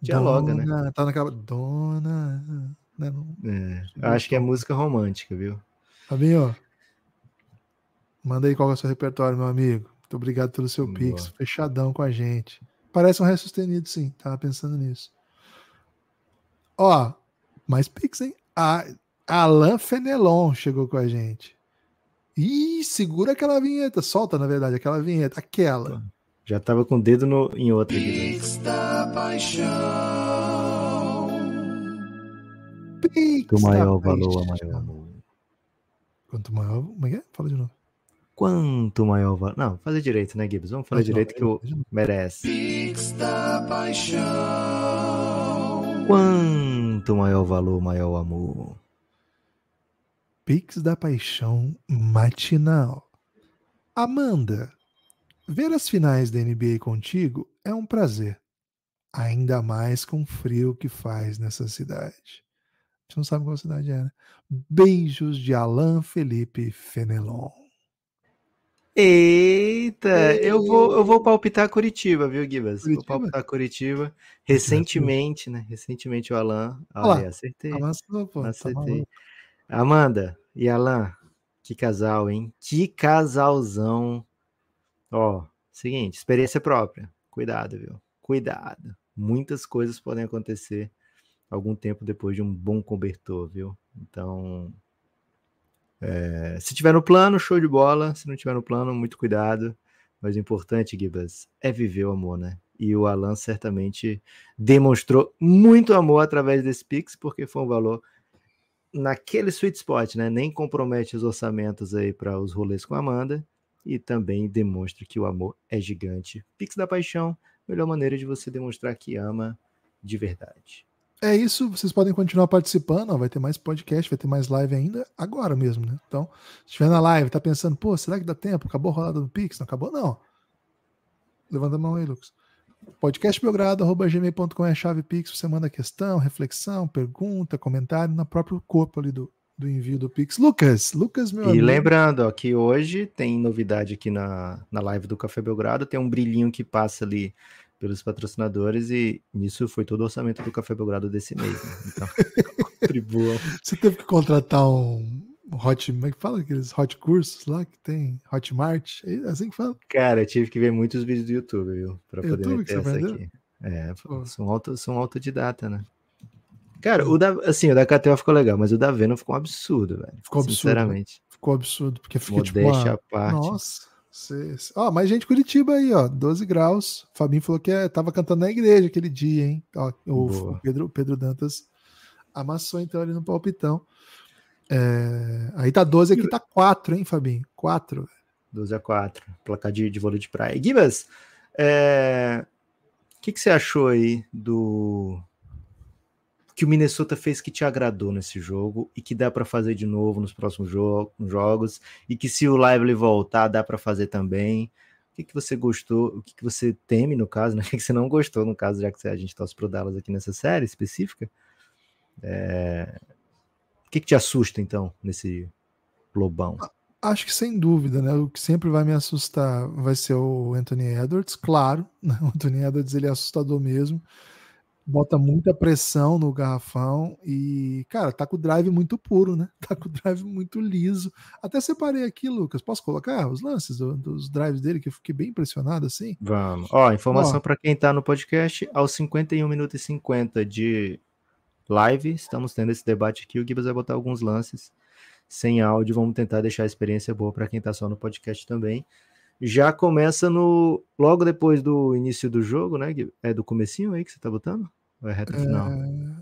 Dialoga, né? Dona, né? Tá naquela. Dona. Né? É, acho que é música romântica, viu? Fabinho, Manda aí qual é o seu repertório, meu amigo. Muito obrigado pelo seu Boa. pix, fechadão com a gente. Parece um ré sustenido, sim. Tava pensando nisso. Ó, mais pix, hein? A Alain Fenelon chegou com a gente. Ih, segura aquela vinheta. Solta, na verdade, aquela vinheta. Aquela. Tá. Já tava com o dedo no, em outra. Né? Pix da paixão. Pix Quanto maior valor a maior amor. Quanto maior... Como é que é? Fala de novo quanto maior valor. Não, fazer direito, né, Gibbs? Vamos fazer direito não, que o merece. Pix da paixão. Quanto maior valor, maior amor. Pix da paixão matinal. Amanda, ver as finais da NBA contigo é um prazer. Ainda mais com o frio que faz nessa cidade. A gente não sabe qual cidade é, né? Beijos de Alain Felipe Fenelon. Eita, eu vou, eu vou palpitar Curitiba, viu, Gibas? Vou palpitar Curitiba. Recentemente, né? Recentemente o Alan. Olha, Olá. acertei. Avançou, pô. Tá acertei. Tá Amanda e Alan, que casal, hein? Que casalzão. Ó, seguinte, experiência própria. Cuidado, viu? Cuidado. Muitas coisas podem acontecer algum tempo depois de um bom cobertor, viu? Então, é, se tiver no plano, show de bola. Se não tiver no plano, muito cuidado. Mas o importante, Gibas, é viver o amor, né? E o Alan certamente demonstrou muito amor através desse Pix, porque foi um valor naquele sweet spot, né? Nem compromete os orçamentos aí para os rolês com a Amanda e também demonstra que o amor é gigante. Pix da paixão, melhor maneira de você demonstrar que ama de verdade. É isso, vocês podem continuar participando, ó, vai ter mais podcast, vai ter mais live ainda, agora mesmo, né? Então, se estiver na live, tá pensando, pô, será que dá tempo? Acabou a rolada do Pix? Não acabou, não. Levanta a mão aí, Lucas. Podcastbelgrado.gmail.com é a chave Pix, você manda questão, reflexão, pergunta, comentário no próprio corpo ali do, do envio do Pix. Lucas, Lucas, meu e amigo. E lembrando ó, que hoje tem novidade aqui na, na live do Café Belgrado, tem um brilhinho que passa ali pelos patrocinadores e nisso foi todo o orçamento do Café Belgrado desse mês. Né? Então, contribuam. Você teve que contratar um Hot, como é que fala aqueles Hot Cursos lá que tem? Hotmart, é assim que fala? Cara, eu tive que ver muitos vídeos do YouTube, viu, para poder meter essa aprendeu? aqui. É, são, auto, são autodidata, né? Cara, o da, assim, o da KTO ficou legal, mas o da Venom ficou um absurdo, velho. Ficou Sinceramente. absurdo. Né? Sinceramente. Ficou absurdo, porque fica tipo, Modéstia tipo uma... parte. Nossa. Cês... Ó, mais gente Curitiba aí, ó. 12 graus. O Fabinho falou que é, tava cantando na igreja aquele dia, hein? Ó, o Pedro, Pedro Dantas amassou então ali no palpitão. É... Aí tá 12, aqui tá 4, hein, Fabinho? 4. 12 a 4. Placar de, de vôlei de praia. Gibas, é, o que, que você achou aí do que o Minnesota fez que te agradou nesse jogo e que dá para fazer de novo nos próximos jo jogos e que se o Lively voltar dá para fazer também? O que, que você gostou? O que, que você teme no caso? Né? O que, que você não gostou no caso, já que a gente torce pro Dallas aqui nessa série específica? É... O que, que te assusta então nesse lobão? Acho que sem dúvida, né? O que sempre vai me assustar vai ser o Anthony Edwards, claro. Né? O Anthony Edwards ele é assustador mesmo bota muita pressão no garrafão e, cara, tá com o drive muito puro, né? Tá com o drive muito liso. Até separei aqui, Lucas. Posso colocar os lances do, dos drives dele, que eu fiquei bem impressionado assim? Vamos. Ó, informação para quem tá no podcast, aos 51 minutos e 50 de live, estamos tendo esse debate aqui. O Gibas vai botar alguns lances sem áudio. Vamos tentar deixar a experiência boa para quem tá só no podcast também já começa no logo depois do início do jogo, né? É do comecinho aí que você tá botando? Ou é reta final? É...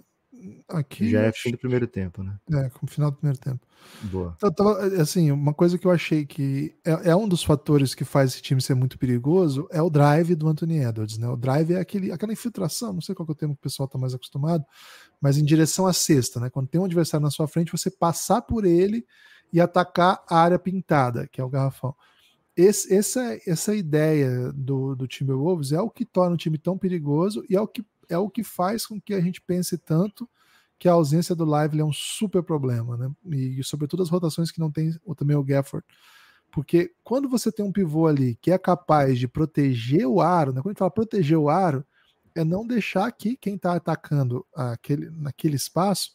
Aqui já é fim do primeiro tempo, né? É, como final do primeiro tempo. Boa. tava, assim, uma coisa que eu achei que é, é, um dos fatores que faz esse time ser muito perigoso é o drive do Anthony Edwards, né? O drive é aquele, aquela infiltração, não sei qual é o termo que o pessoal tá mais acostumado, mas em direção à cesta, né? Quando tem um adversário na sua frente, você passar por ele e atacar a área pintada, que é o garrafão. Esse, essa, essa ideia do, do Timberwolves é o que torna o time tão perigoso e é o que, é o que faz com que a gente pense tanto que a ausência do Lively é um super problema, né? E, e sobretudo as rotações que não tem ou também o Gafford. Porque quando você tem um pivô ali que é capaz de proteger o aro, né? quando a gente fala proteger o aro, é não deixar que quem está atacando aquele, naquele espaço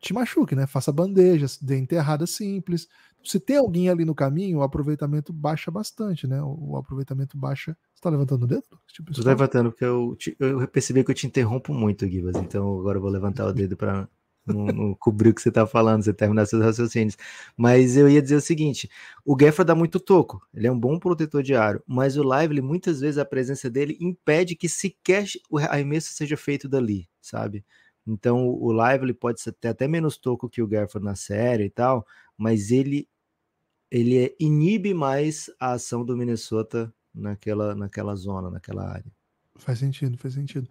te machuque, né? Faça bandejas, dê enterrada simples, se tem alguém ali no caminho, o aproveitamento baixa bastante, né? O, aproveitamento baixa. Você tá levantando o dedo? Tipo, Estou tá levantando, porque eu, te, eu percebi que eu te interrompo muito, Guivas. Então agora eu vou levantar o dedo para não, não cobrir o que você tá falando, você terminar seus raciocínios. Mas eu ia dizer o seguinte: o Gefford dá muito toco, ele é um bom protetor de aro, mas o Lively, muitas vezes, a presença dele impede que sequer o arremesso seja feito dali, sabe? Então o Lively pode ter até menos toco que o Gefford na série e tal, mas ele ele é, inibe mais a ação do Minnesota naquela, naquela zona, naquela área. Faz sentido, faz sentido.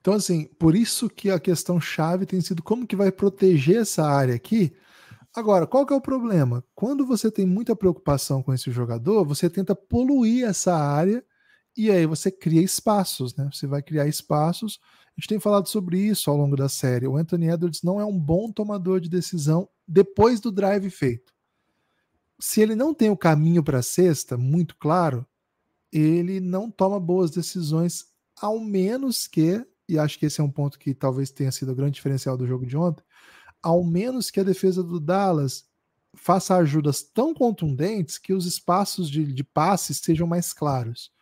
Então, assim, por isso que a questão chave tem sido como que vai proteger essa área aqui. Agora, qual que é o problema? Quando você tem muita preocupação com esse jogador, você tenta poluir essa área e aí você cria espaços, né? Você vai criar espaços. A gente tem falado sobre isso ao longo da série. O Anthony Edwards não é um bom tomador de decisão depois do drive feito. Se ele não tem o caminho para a sexta muito claro, ele não toma boas decisões, ao menos que, e acho que esse é um ponto que talvez tenha sido o grande diferencial do jogo de ontem, ao menos que a defesa do Dallas faça ajudas tão contundentes que os espaços de, de passe sejam mais claros.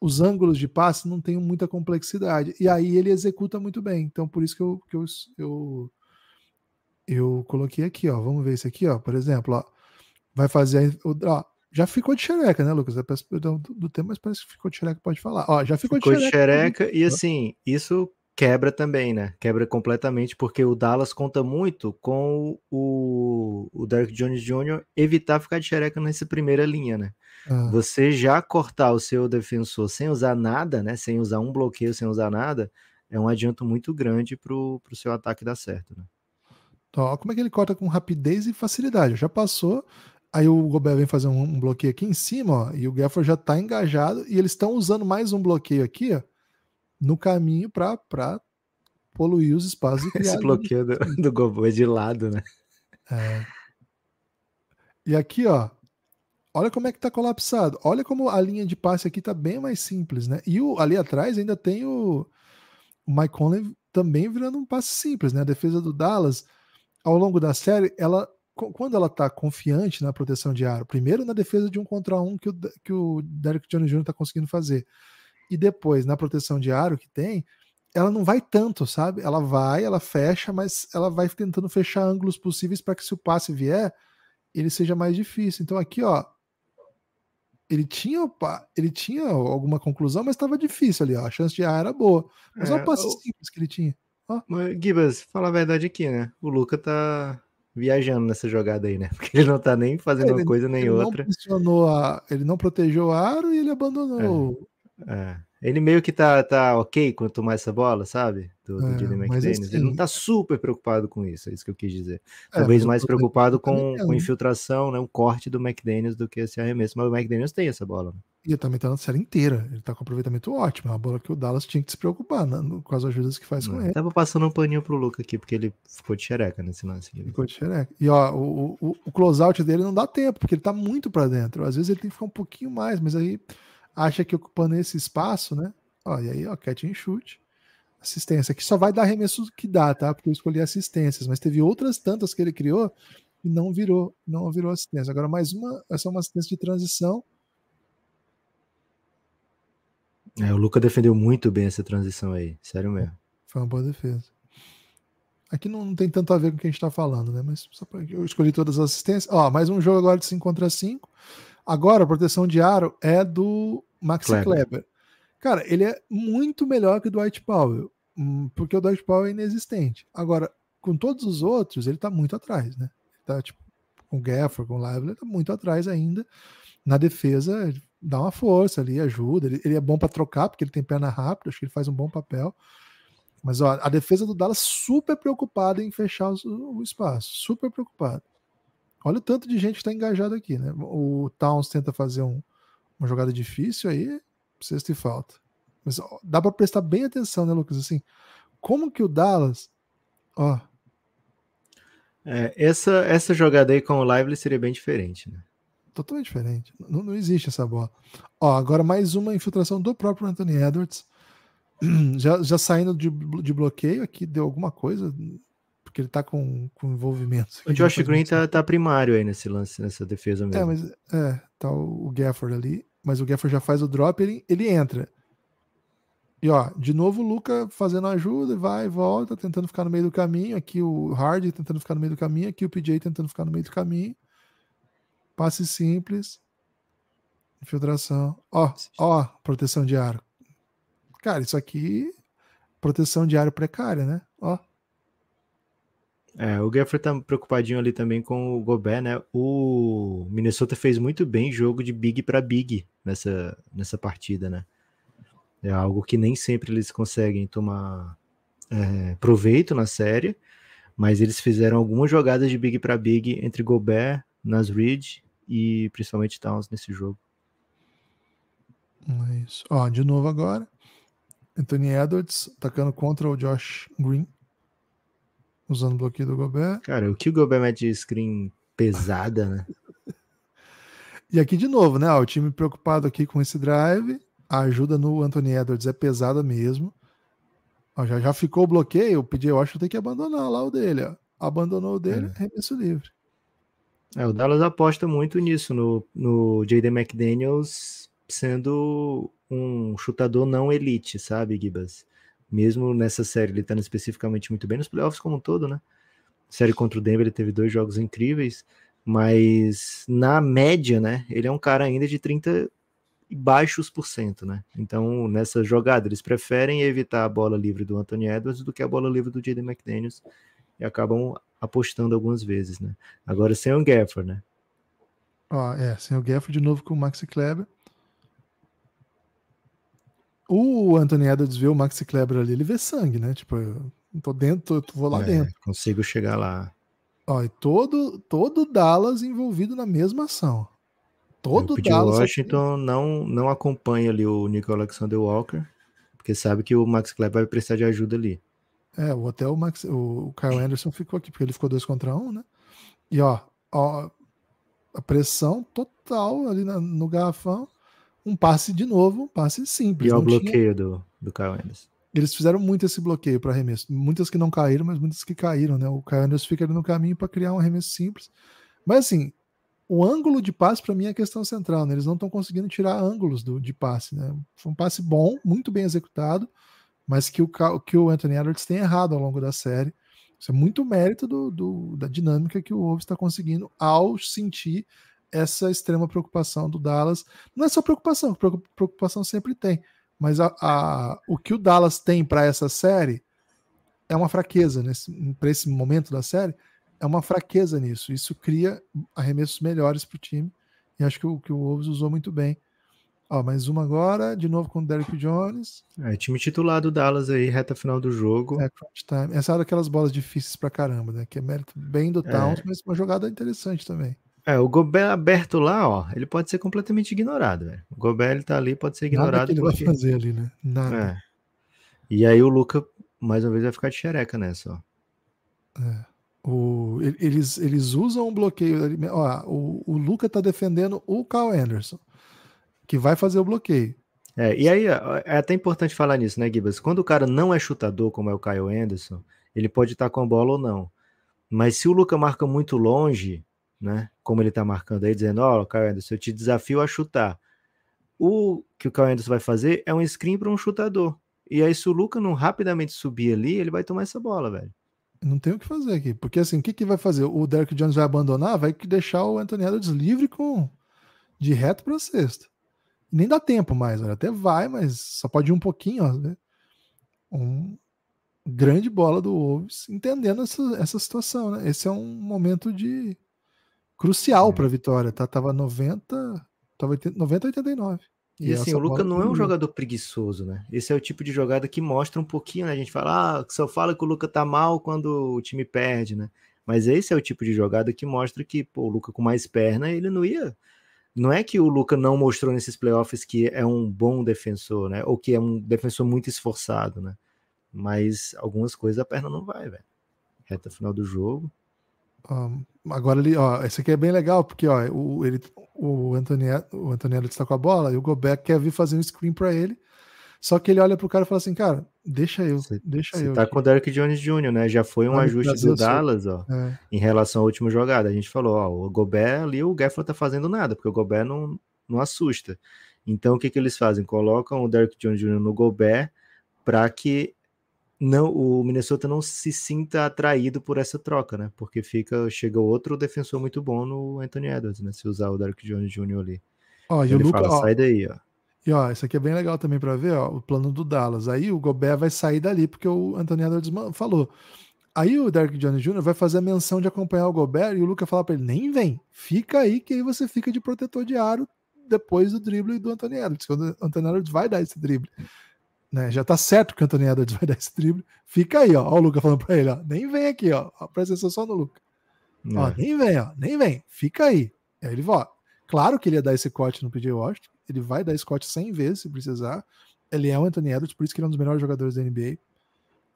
Os ângulos de passe não tenham muita complexidade. E aí ele executa muito bem. Então, por isso que eu, que eu, eu eu coloquei aqui, ó. Vamos ver isso aqui, ó. Por exemplo, ó. Vai fazer. Ó, já ficou de xereca, né, Lucas? É eu peço perdão do, do tempo, mas parece que ficou de xereca, pode falar. Ó, já ficou, ficou de xereca. xereca e assim, isso quebra também, né? Quebra completamente, porque o Dallas conta muito com o, o Derek Jones Jr. evitar ficar de xereca nessa primeira linha, né? Ah. Você já cortar o seu defensor sem usar nada, né? Sem usar um bloqueio, sem usar nada, é um adianto muito grande pro, pro seu ataque dar certo, né? Então, ó, como é que ele corta com rapidez e facilidade. Já passou, aí o Gobert vem fazer um, um bloqueio aqui em cima, ó, e o Gafford já está engajado, e eles estão usando mais um bloqueio aqui, ó, no caminho para poluir os espaços. Esse bloqueio do, do Gobert é de lado, né? É. E aqui, ó, olha como é que tá colapsado. Olha como a linha de passe aqui tá bem mais simples, né? E o, ali atrás ainda tem o, o Mike Conley também virando um passe simples, né? A defesa do Dallas ao longo da série, ela quando ela está confiante na proteção de aro, primeiro na defesa de um contra um que o, que o Derek Jones Jr. está conseguindo fazer, e depois na proteção de aro que tem, ela não vai tanto, sabe? Ela vai, ela fecha, mas ela vai tentando fechar ângulos possíveis para que se o passe vier, ele seja mais difícil. Então aqui, ó, ele tinha, opa, ele tinha alguma conclusão, mas estava difícil ali, ó. A chance de ar era boa. Mas é, olha o é, passe eu... simples que ele tinha. Oh, Gibas, fala a verdade aqui, né? O Luca tá viajando nessa jogada aí, né? Porque ele não tá nem fazendo ele, uma coisa nem outra. A, ele não protegeu o aro e ele abandonou. É, é. Ele meio que tá, tá ok quanto tomar essa bola, sabe? Do, do é, McDaniels. Assim, ele não tá super preocupado com isso, é isso que eu quis dizer. É, Talvez mais é preocupado tá com, com infiltração, né? Um corte do McDaniels do que esse arremesso. Mas o McDaniels tem essa bola, né? Ele também tá na série inteira. Ele tá com aproveitamento ótimo. É uma bola que o Dallas tinha que se preocupar né, com as ajudas que faz Não, é, com ele. Tava passando um paninho pro Luca aqui, porque ele ficou de xereca nesse lance. Aqui. Ficou de xereca. E ó, o, o, o closeout dele não dá tempo, porque ele tá muito para dentro. Às vezes ele tem que ficar um pouquinho mais, mas aí acha que ocupando esse espaço, né? Ó, e aí, ó, catch and chute. Assistência, Aqui só vai dar arremesso que dá, tá? Porque eu escolhi assistências, mas teve outras tantas que ele criou e não virou, não virou assistência. Agora, mais uma, essa é uma assistência de transição é, o Luca defendeu muito bem essa transição aí, sério mesmo. Foi uma boa defesa. Aqui não, não tem tanto a ver com o que a gente está falando, né? Mas só pra, eu escolhi todas as assistências. Ó, mais um jogo agora de 5 contra 5. Agora, a proteção de aro é do Maxi Kleber. Kleber. Cara, ele é muito melhor que o Dwight Powell, hum, porque o Dwight Powell é inexistente. Agora, com todos os outros, ele tá muito atrás, né? tá, tipo, com o Gaffer, com o Lively, ele tá muito atrás ainda. Na defesa, dá uma força ali, ajuda. Ele, ele é bom para trocar, porque ele tem perna rápida, acho que ele faz um bom papel. Mas ó, a defesa do Dallas super preocupada em fechar o, o espaço, super preocupada. Olha o tanto de gente que está engajado aqui, né? O Towns tenta fazer um, uma jogada difícil aí, sexta e falta. Mas ó, dá para prestar bem atenção, né, Lucas? Assim, como que o Dallas, ó, é, essa, essa jogada aí com o Lively seria bem diferente, né? totalmente diferente. Não, não existe essa bola. Ó, agora mais uma infiltração do próprio Anthony Edwards. Já, já saindo de, de bloqueio aqui, deu alguma coisa, porque ele tá com, com envolvimento. O Josh Green tá, tá, primário aí nesse lance, nessa defesa mesmo. É, mas é, tá o Gafford ali, mas o Gafford já faz o drop, ele, ele entra. E ó, de novo o Luca fazendo ajuda, vai, volta, tentando ficar no meio do caminho. Aqui o Hard tentando ficar no meio do caminho, aqui o PJ tentando ficar no meio do caminho. Passe simples. Infiltração. Ó, ó, proteção de ar. Cara, isso aqui. Proteção de ar precária, né? Ó. É, o Gafford tá preocupadinho ali também com o Gobert, né? O Minnesota fez muito bem jogo de big para big nessa, nessa partida, né? É algo que nem sempre eles conseguem tomar é, proveito na série, mas eles fizeram algumas jogadas de big para big entre Gobert, Nasrid e principalmente Towns nesse jogo. É isso. Ó, de novo agora. Anthony Edwards tacando contra o Josh Green. Usando o bloqueio do Gobert. Cara, o que o Gobert mete de screen pesada, né? e aqui de novo, né? Ó, o time preocupado aqui com esse drive. A ajuda no Anthony Edwards é pesada mesmo. Ó, já, já ficou o bloqueio. eu acho que tem que abandonar lá o dele. Ó. Abandonou o dele, é. remesso livre. É, o Dallas aposta muito nisso, no, no Jaden McDaniels sendo um chutador não elite, sabe, Gibas? Mesmo nessa série, ele estando especificamente muito bem nos playoffs como um todo, né? Série contra o Denver, ele teve dois jogos incríveis, mas na média, né? Ele é um cara ainda de 30 e baixos por cento, né? Então, nessa jogada, eles preferem evitar a bola livre do Anthony Edwards do que a bola livre do Jaden McDaniels e acabam apostando algumas vezes, né? Agora sem o Gaffer, né? Ó, é, sem o Gaffer de novo com o Maxi Kleber. O Anthony Edwards vê o Maxi Kleber ali, ele vê sangue, né? Tipo, eu tô dentro, eu vou lá é, dentro. Consigo chegar lá. Ó, e todo, todo Dallas envolvido na mesma ação. Todo é, Dallas. Washington aqui... não, não acompanha ali o Nico Alexander Walker, porque sabe que o Max Kleber vai precisar de ajuda ali. É, o hotel, o, Max, o Kyle Anderson ficou aqui, porque ele ficou dois contra um, né? E ó, ó a pressão total ali na, no garrafão. Um passe de novo, um passe simples. E o bloqueio tinha... do, do Kyle Anderson. Eles fizeram muito esse bloqueio para arremesso. Muitas que não caíram, mas muitas que caíram, né? O Kyle Anderson fica ali no caminho para criar um arremesso simples. Mas assim, o ângulo de passe para mim é a questão central, né? Eles não estão conseguindo tirar ângulos do, de passe, né? Foi um passe bom, muito bem executado mas que o, que o Anthony Edwards tem errado ao longo da série. Isso é muito mérito do, do, da dinâmica que o Wolves está conseguindo ao sentir essa extrema preocupação do Dallas. Não é só preocupação, preocupação sempre tem, mas a, a o que o Dallas tem para essa série é uma fraqueza, para esse momento da série, é uma fraqueza nisso. Isso cria arremessos melhores para o time, e acho que o, que o Wolves usou muito bem Ó, mais uma agora, de novo com o Derrick Jones. É, time titular do Dallas aí, reta final do jogo. É, crunch time. Essa era é aquelas bolas difíceis pra caramba, né? Que é mérito bem do é. mas uma jogada interessante também. É, o Gobert aberto lá, ó, ele pode ser completamente ignorado, velho. O Gobert ele tá ali, pode ser ignorado. Nada que ele porque... vai fazer ali, né? Nada. É. E aí o Luca, mais uma vez, vai ficar de xereca nessa, ó. É. O, eles, eles usam o bloqueio. Ó, o, o Luca tá defendendo o Carl Anderson que vai fazer o bloqueio. É, e aí é até importante falar nisso, né, Gibas? Quando o cara não é chutador, como é o Caio Anderson, ele pode estar com a bola ou não. Mas se o Luca marca muito longe, né? Como ele está marcando aí, dizendo, ó, oh, Caio Anderson, eu te desafio a chutar. O que o Caio Anderson vai fazer é um screen para um chutador. E aí, se o Luca não rapidamente subir ali, ele vai tomar essa bola, velho. Não tem o que fazer aqui. Porque assim, o que, que vai fazer? O Derrick Jones vai abandonar, vai deixar o Anthony Edwards livre com de reto para sexta nem dá tempo mais, olha né? Até vai, mas só pode ir um pouquinho, ó. Né? Um grande bola do Wolves, entendendo essa, essa situação, né? Esse é um momento de crucial é. para a vitória, tá? Tava 90, tava 80, 90 89. E, e assim, o Luca não é um jogador preguiçoso, né? Esse é o tipo de jogada que mostra um pouquinho, né? A gente fala, ah, só fala que o Luca tá mal quando o time perde, né? Mas esse é o tipo de jogada que mostra que, pô, o Luca com mais perna, ele não ia não é que o Luca não mostrou nesses playoffs que é um bom defensor, né? Ou que é um defensor muito esforçado, né? Mas algumas coisas a perna não vai, velho. Reta final do jogo. Um, ah, agora ele, ó, esse aqui é bem legal, porque ó, o, ele, o, Antoniello, o Antoniello está com a bola e o Gobert quer vir fazer um screen para ele. Só que ele olha pro cara e fala assim, cara, deixa eu, cê, deixa cê eu. Tá aqui. com o Derek Jones Jr., né? Já foi um ajuste do Dallas, ó, é. em relação à última jogada. A gente falou, ó, o Gobert ali, o Gafford tá fazendo nada, porque o Gobert não, não assusta. Então, o que que eles fazem? Colocam o Derek Jones Jr. no Gobert para que não o Minnesota não se sinta atraído por essa troca, né? Porque fica chega outro defensor muito bom no Anthony Edwards, né? Se usar o Derek Jones Jr. ali. Ó, então e o Luca, fala, ó, sai daí, ó. E ó, isso aqui é bem legal também para ver, ó, o plano do Dallas. Aí o Gobert vai sair dali, porque o Anthony Edwards falou. Aí o Derek Jones Jr. vai fazer a menção de acompanhar o Gobert e o Luca falar para ele: nem vem, fica aí, que aí você fica de protetor de aro depois do drible do Anthony Edwards. o Anthony Edwards vai dar esse drible. Né? Já tá certo que o Anthony Edwards vai dar esse drible. Fica aí, ó. ó o Luca falando para ele, ó. Nem vem aqui, ó. Presta atenção só no Luca. É. Ó, né. nem vem, ó. Nem vem. Fica aí. Aí ele volta Claro que ele ia dar esse corte no PJ Washington. Ele vai dar esse corte 100 vezes se precisar. Ele é o Anthony Edwards, por isso que ele é um dos melhores jogadores da NBA.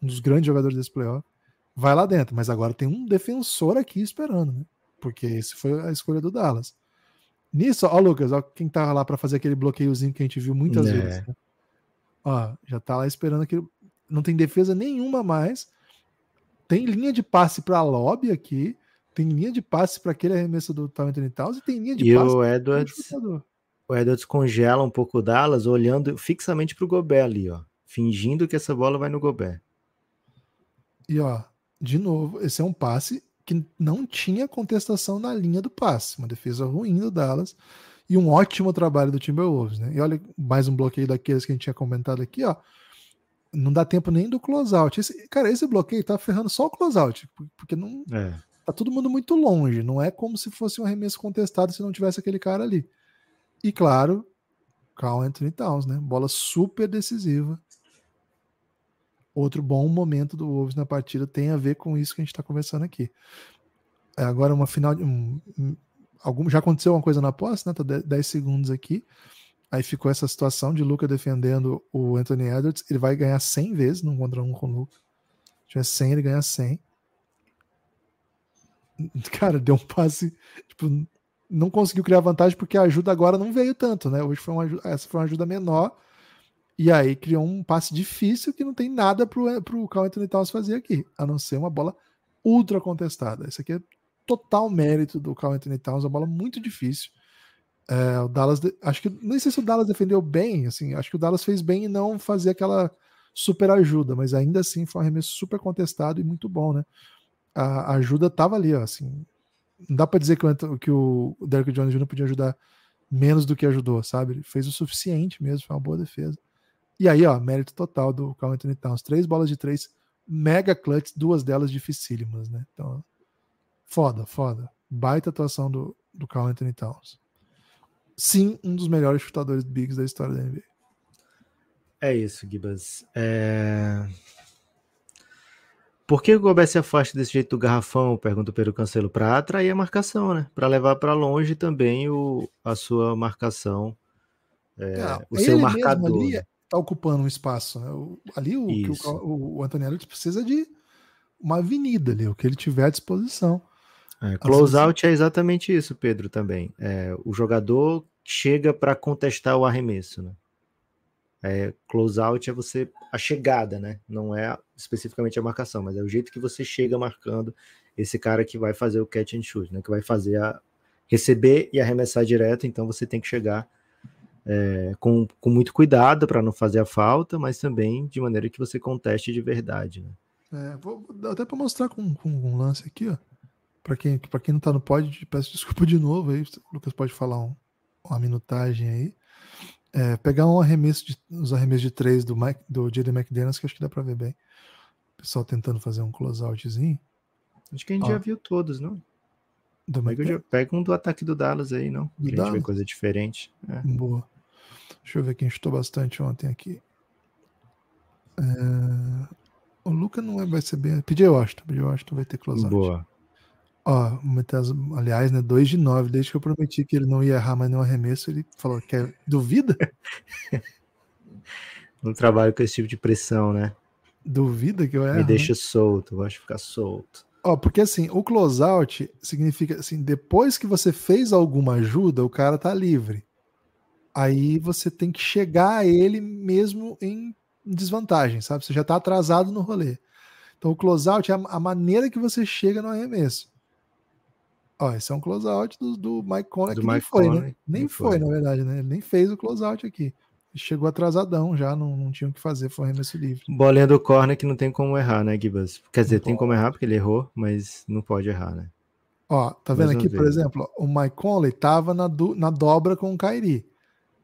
Um dos grandes jogadores desse playoff. Vai lá dentro, mas agora tem um defensor aqui esperando, né? Porque esse foi a escolha do Dallas. Nisso, ó, Lucas, ó, quem tava lá para fazer aquele bloqueiozinho que a gente viu muitas é. vezes. Né? Ó, já tá lá esperando aquele. Não tem defesa nenhuma mais. Tem linha de passe para lobby aqui. Tem linha de passe para aquele arremesso do Townsend Towns e tem linha de e passe. E o Edwards, o Edwards congela um pouco o Dallas, olhando fixamente para o Gobert ali, ó, fingindo que essa bola vai no Gobert. E ó, de novo, esse é um passe que não tinha contestação na linha do passe, uma defesa ruim do Dallas e um ótimo trabalho do Timberwolves, né? E olha mais um bloqueio daqueles que a gente tinha comentado aqui, ó. Não dá tempo nem do closeout. Esse, cara, esse bloqueio tá ferrando só o closeout, porque não, é tá todo mundo muito longe, não é como se fosse um arremesso contestado se não tivesse aquele cara ali. E claro, Carl Anthony Towns, né? Bola super decisiva. Outro bom momento do Wolves na partida tem a ver com isso que a gente está conversando aqui. É agora, uma final. Um, algum, já aconteceu uma coisa na posse, né? Tá 10 segundos aqui. Aí ficou essa situação de Luca defendendo o Anthony Edwards. Ele vai ganhar 100 vezes não contra um com o Luca. Se tiver 100, ele ganha 100. cara, deu um passe, tipo, não conseguiu criar vantagem porque a ajuda agora não veio tanto, né? Hoje foi uma, essa foi uma ajuda menor. E aí criou um passe difícil que não tem nada pro, é, o Carl Anthony Towns fazer aqui, a não ser uma bola ultra contestada. Isso aqui é total mérito do Carl Anthony Towns, uma bola muito difícil. É, o Dallas, acho que nem sei se o Dallas defendeu bem, assim, acho que o Dallas fez bem em não fazer aquela super ajuda, mas ainda assim foi um arremesso super contestado e muito bom, né? a ajuda tava ali, ó, assim. Não dá para dizer que o, que o Derrick Jones não podia ajudar menos do que ajudou, sabe? Ele fez o suficiente mesmo, foi uma boa defesa. E aí, ó, mérito total do Carl Anthony Towns. Três bolas de três, mega clutch, duas delas dificílimas, né? Então, foda, foda. Baita atuação do, do Carl Anthony Towns. Sim, um dos melhores chutadores bigs da história da NBA. É isso, Gibas. É... Por que o Gobert se afasta desse jeito do garrafão? Pergunta o Pedro Cancelo, para atrair a marcação, né? Para levar para longe também o, a sua marcação, é, é o seu marcador. ali está né? ocupando um espaço. Né? ali o, que o, o Anthony Elliott precisa de uma avenida ali, o que ele tiver à disposição. É, closeout é exatamente isso, Pedro, também. É, o jogador chega para contestar o arremesso, né? É, closeout é você a chegada, né? Não é especificamente a marcação, mas é o jeito que você chega marcando esse cara que vai fazer o catch and shoot, né? Que vai fazer a receber e arremessar direto. Então você tem que chegar é, com, com muito cuidado para não fazer a falta, mas também de maneira que você conteste de verdade, né? É, vou até para mostrar com, com um lance aqui, ó. Para quem, quem não tá no pod, peço desculpa de novo aí. O Lucas pode falar um, uma minutagem aí. É, pegar um arremesso de, os arremessos de três do, Mike, do Jaden McDaniels, que acho que dá para ver bem. O pessoal tentando fazer um closeoutzinho. Acho que a gente Ó. já viu todos, não? Do pega, já, pega um do ataque do Dallas aí, não? Do pra Dallas? gente ver coisa diferente. É. Boa. Deixa eu ver quem chutou bastante ontem aqui. É... O Luca não é, vai ser bem. PJ Washington. PJ Washington vai ter closeout. Boa. Ó, aliás, né, 2 de 9, desde que eu prometi que ele não ia errar mais nenhum arremesso, ele falou, quer duvida? não trabalho com esse tipo de pressão, né? Duvida que eu erro? Me né? deixa né? solto, eu gosto de ficar solto. Ó, porque assim, o closeout significa assim, depois que você fez alguma ajuda, o cara tá livre. Aí você tem que chegar a ele mesmo em desvantagem, sabe? Você já tá atrasado no rolê. Então o closeout é a, a maneira que você chega no arremesso. Ó, esse é um closeout do, do Mike Conner, do que Mike nem foi, né? Nem foi, foi, na verdade, né? Ele nem fez o closeout aqui. Chegou atrasadão já, não, não tinha o que fazer, foi nesse livro. livre. Bolinha do corner que não tem como errar, né, Gibas? Quer dizer, não tem pode. como errar porque ele errou, mas não pode errar, né? Ó, tá vendo aqui, por exemplo, o Mike Conley tava na, do, na dobra com o Kairi.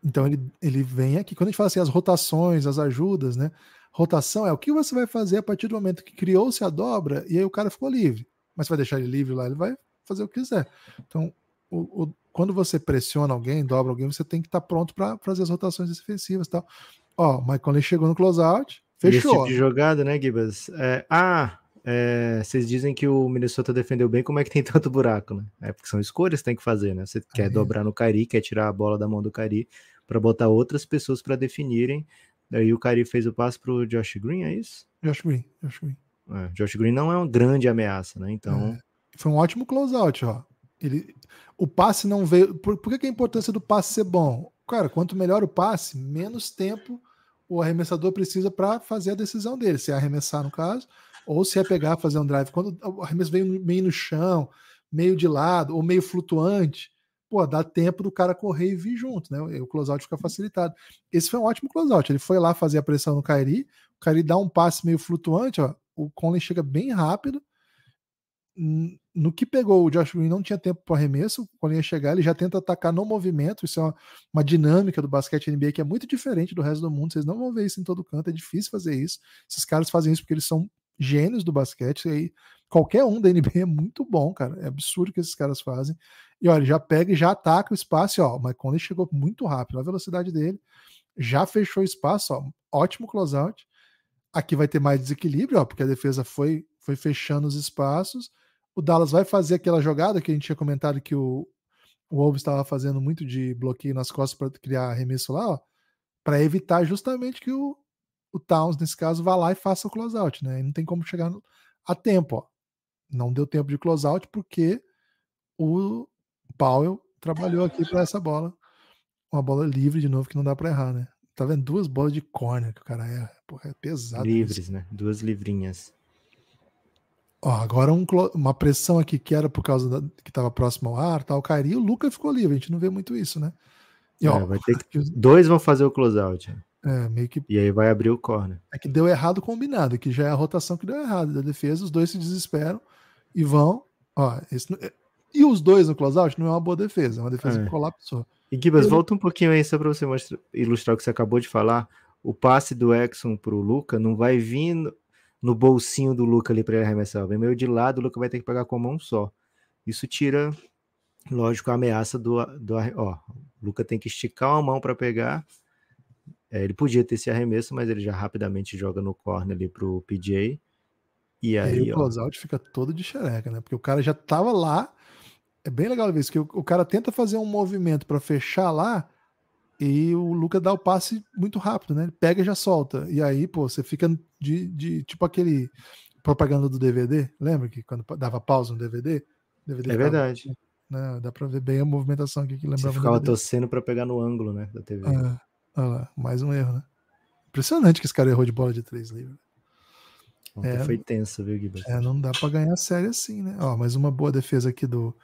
Então ele, ele vem aqui. Quando a gente fala assim, as rotações, as ajudas, né? Rotação é o que você vai fazer a partir do momento que criou-se a dobra e aí o cara ficou livre. Mas você vai deixar ele livre lá, ele vai fazer o que quiser. Então, o, o, quando você pressiona alguém, dobra alguém, você tem que estar tá pronto para fazer as rotações defensivas e tal. Ó, o Michael Lee chegou no closeout, fechou. esse tipo de jogada, né, Gibas? É, ah, é, vocês dizem que o Minnesota defendeu bem, como é que tem tanto buraco, né? É porque são escolhas que tem que fazer, né? Você Aí. quer é. dobrar no Cari, quer tirar a bola da mão do Cari para botar outras pessoas para definirem. Daí o Cari fez o passo pro Josh Green, é isso? Josh Green, Josh Green. É, Josh Green não é uma grande ameaça, né? Então, é. Foi um ótimo closeout, ó. Ele, o passe não veio. Por, por que a importância do passe ser bom? Cara, quanto melhor o passe, menos tempo o arremessador precisa para fazer a decisão dele, se é arremessar no caso, ou se é pegar, fazer um drive. Quando o arremesso vem meio no chão, meio de lado, ou meio flutuante, pô, dá tempo do cara correr e vir junto, né? O closeout fica facilitado. Esse foi um ótimo closeout. Ele foi lá fazer a pressão no Kairi, o Kairi dá um passe meio flutuante, ó, o Conley chega bem rápido, no que pegou o Josh Green não tinha tempo para arremesso, quando ia chegar ele já tenta atacar no movimento, isso é uma, uma, dinâmica do basquete NBA que é muito diferente do resto do mundo, vocês não vão ver isso em todo canto, é difícil fazer isso, esses caras fazem isso porque eles são gênios do basquete, e aí qualquer um da NBA é muito bom, cara, é absurdo o que esses caras fazem, e olha, já pega e já ataca o espaço, e, ó, o chegou muito rápido, a velocidade dele, já fechou o espaço, ó, ótimo closeout, aqui vai ter mais desequilíbrio, ó, porque a defesa foi, foi fechando os espaços, o Dallas vai fazer aquela jogada que a gente tinha comentado que o, o Wolves estava fazendo muito de bloqueio nas costas para criar arremesso lá, para evitar justamente que o, o Towns, nesse caso, vá lá e faça o closeout, né? E não tem como chegar a tempo, ó. Não deu tempo de closeout porque o Powell trabalhou aqui para essa bola. Uma bola livre de novo que não dá para errar, né? Tá vendo? Duas bolas de corner que o cara erra. Porra, é pesado. Livres, isso. né? Duas livrinhas. Ó, agora um, uma pressão aqui que era por causa da, que estava próximo ao ar, tal, cairia, o Luca ficou livre, a gente não vê muito isso, né? E, ó, é, vai ter que, dois vão fazer o closeout. Né? É, meio que. E aí vai abrir o corner. É que deu errado combinado, que já é a rotação que deu errado da defesa, os dois se desesperam e vão. Ó, esse, é, e os dois no closeout não é uma boa defesa, é uma defesa é. que colapsou. E Gibas, Eu... volta um pouquinho aí só para você mostrar, ilustrar o que você acabou de falar. O passe do Exxon para o Luca não vai vindo no bolsinho do Luca ali para ele arremessar. Vem meio de lado, o Luca vai ter que pegar com a mão só. Isso tira, lógico, a ameaça do. do ó, o Luca tem que esticar a mão para pegar. É, ele podia ter esse arremesso, mas ele já rapidamente joga no corner ali pro PJ. E aí, e o closeout fica todo de xereca, né? Porque o cara já tava lá. É bem legal ver isso, que o, o cara tenta fazer um movimento para fechar lá, e o Luca dá o passe muito rápido, né? Ele pega e já solta. E aí, pô, você fica de, de tipo aquele propaganda do DVD, lembra que quando dava pausa no DVD? DVD é verdade. né? Dá pra ver bem a movimentação aqui que lembrava. Você ficava torcendo pra pegar no ângulo, né? Da TV. Ah, é, olha lá, mais um erro, né? Impressionante que esse cara errou de bola de três livros. é, foi tenso, viu, Guilherme? É, não dá pra ganhar série assim, né? Ó, mais uma boa defesa aqui do.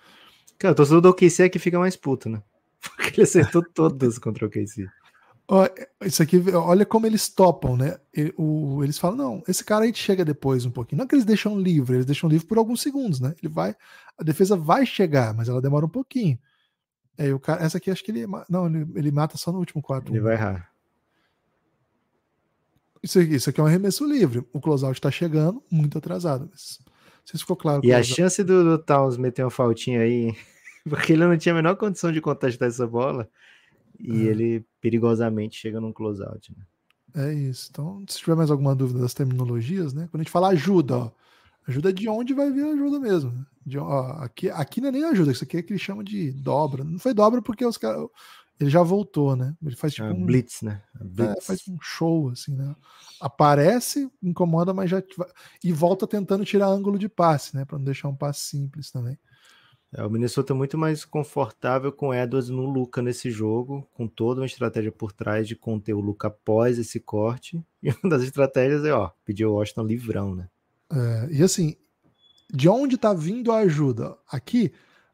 Cara, o torcedor do OKC é que fica mais puto, né? Porque ele acertou todas contra o KC. isso aqui, olha como eles topam, né? Eles falam, não, esse cara a gente chega depois um pouquinho. Não é que eles deixam livre, eles deixam livre por alguns segundos, né? Ele vai, a defesa vai chegar, mas ela demora um pouquinho. Aí é, o cara, essa aqui acho que ele, não, ele, ele mata só no último quarto. Ele vai errar. Isso aqui, isso aqui é um arremesso livre. O closeout tá chegando muito atrasado, mas não sei se ficou claro. E a chance do, do Towns meter uma faltinha aí, porque ele não tinha a menor condição de contestar essa bola e é. ele perigosamente chega num closeout. Né? É isso. Então, se tiver mais alguma dúvida das terminologias, né? Quando a gente fala ajuda, ó, ajuda de onde vai vir a ajuda mesmo. De, ó, aqui, aqui não é nem ajuda, isso aqui é que eles chamam de dobra. Não foi dobra porque os caras. Ele já voltou, né? Ele faz é tipo. Um, blitz, né? É blitz. É, faz um show, assim, né? Aparece, incomoda, mas já. E volta tentando tirar ângulo de passe, né? Para não deixar um passe simples também. É, o Minnesota é muito mais confortável com Edwards no Luca nesse jogo, com toda uma estratégia por trás de conter o Luca após esse corte. E uma das estratégias é, ó, pedir o Washington livrão, né? É, e assim, de onde tá vindo a ajuda? Aqui,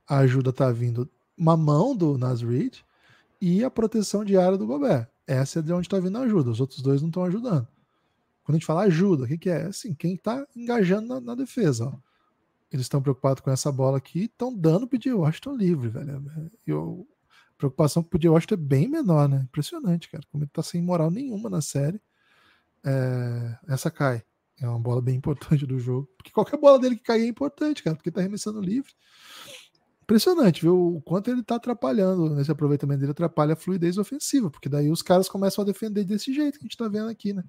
a ajuda tá vindo uma mão do Nas e a proteção diária do Gobert. Essa é de onde tá vindo a ajuda. Os outros dois não estão ajudando. Quando a gente fala ajuda, o que, que é? Assim, quem tá engajando na, na defesa, ó eles estão preocupados com essa bola aqui estão dando pro P.J. Washington livre, velho. É, a preocupação com o P.J. Washington é bem menor, né? Impressionante, cara. Como ele tá sem moral nenhuma na série. É, essa cai. É uma bola bem importante do jogo. Porque qualquer bola dele que cair é importante, cara, porque tá arremessando livre. Impressionante, viu? O quanto ele tá atrapalhando nesse né? aproveitamento dele, atrapalha a fluidez ofensiva, porque daí os caras começam a defender desse jeito que a gente tá vendo aqui, né?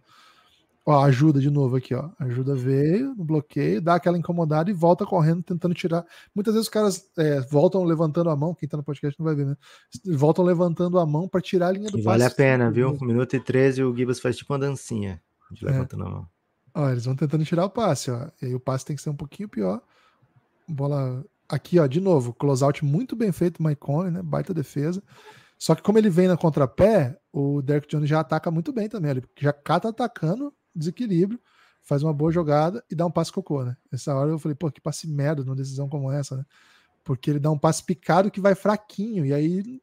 Ó, ajuda de novo aqui, ó. Ajuda veio no bloqueio, dá aquela incomodada e volta correndo, tentando tirar. Muitas vezes os caras é, voltam levantando a mão, quem tá no podcast não vai ver, né? Voltam levantando a mão para tirar a linha do passe. Vale a pena, viu? Um minuto e 13 o Gibas faz tipo uma dancinha de é. levantando a mão. Ó, eles vão tentando tirar o passe, ó. E aí o passe tem que ser um pouquinho pior. Bola aqui, ó, de novo, closeout muito bem feito, Mike Conley, né? Baita defesa. Só que como ele vem na contrapé, o Derek Jones já ataca muito bem também. Ele já cata atacando desequilíbrio, faz uma boa jogada e dá um passe cocô, né? Nessa hora eu falei, pô, que passe merda numa decisão como essa, né? Porque ele dá um passe picado que vai fraquinho, e aí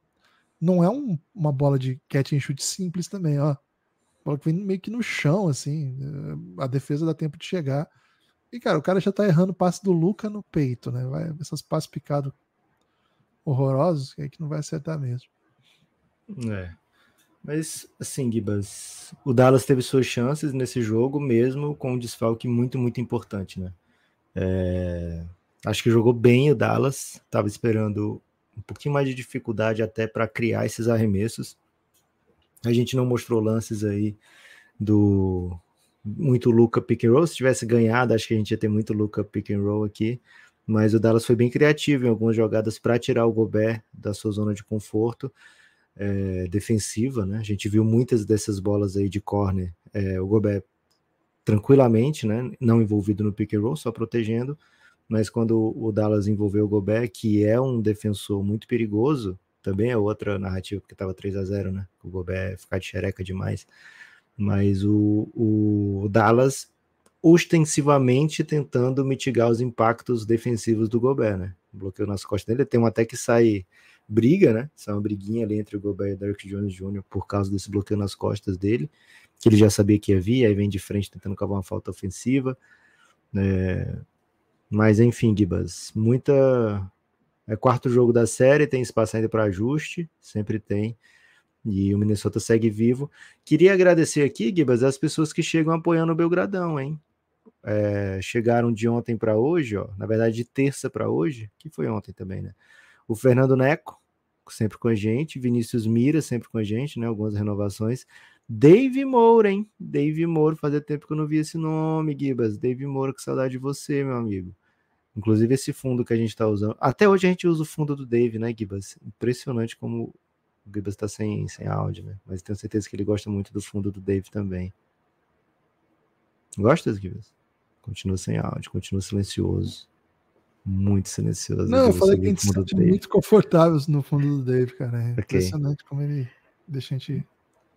não é um, uma bola de catch and shoot simples também, ó. Bola que vem meio que no chão, assim. Eh, a defesa dá tempo de chegar. E, cara, o cara já tá errando o passe do Luca no peito, né? Vai, essas passes picados horrorosos, que aí que não vai acertar mesmo. É. Mas, assim, Gibas, o Dallas teve suas chances nesse jogo, mesmo com um desfalque muito, muito importante, né? É... Acho que jogou bem o Dallas, estava esperando um pouquinho mais de dificuldade até para criar esses arremessos. A gente não mostrou lances aí do muito Luca pick and roll. Se tivesse ganhado, acho que a gente ia ter muito Luca pick and roll aqui. Mas o Dallas foi bem criativo em algumas jogadas para tirar o Gobert da sua zona de conforto é, defensiva, né? A gente viu muitas dessas bolas aí de corner, é, o Gobert tranquilamente, né? Não envolvido no pick and roll, só protegendo, mas quando o Dallas envolveu o Gobert, que é um defensor muito perigoso, também é outra narrativa, porque estava 3 a 0 né? O Gobert ficar de xereca demais. Mas o, o Dallas ostensivamente tentando mitigar os impactos defensivos do Gobert, né? Bloqueou nas costas dele, tem um até que sair briga, né? Essa é uma briguinha ali entre o Gobert e o Derek Jones Jr. por causa desse bloqueio nas costas dele, que ele já sabia que havia, aí vem de frente tentando cavar uma falta ofensiva. É... Mas enfim, Gibas, muita. É quarto jogo da série, tem espaço ainda para ajuste, sempre tem. E o Minnesota segue vivo. Queria agradecer aqui, Gibas, as pessoas que chegam apoiando o Belgradão, hein? É, chegaram de ontem para hoje, ó, na verdade de terça para hoje, que foi ontem também, né? O Fernando Neco, sempre com a gente, Vinícius Mira sempre com a gente, né? Algumas renovações. Dave Moura, hein? Dave Moura, fazia tempo que eu não via esse nome, Gibas. Dave Moura, que saudade de você, meu amigo. Inclusive esse fundo que a gente está usando. Até hoje a gente usa o fundo do Dave, né, Gibas? Impressionante como o Gibas está sem, sem áudio, né? Mas tenho certeza que ele gosta muito do fundo do Dave também. Gostas, Gibas? Continua sem áudio, continua silencioso muito silencioso Não, eu falei que a gente se sente muito confortável no fundo do Dave, cara. É okay. impressionante como ele deixa a gente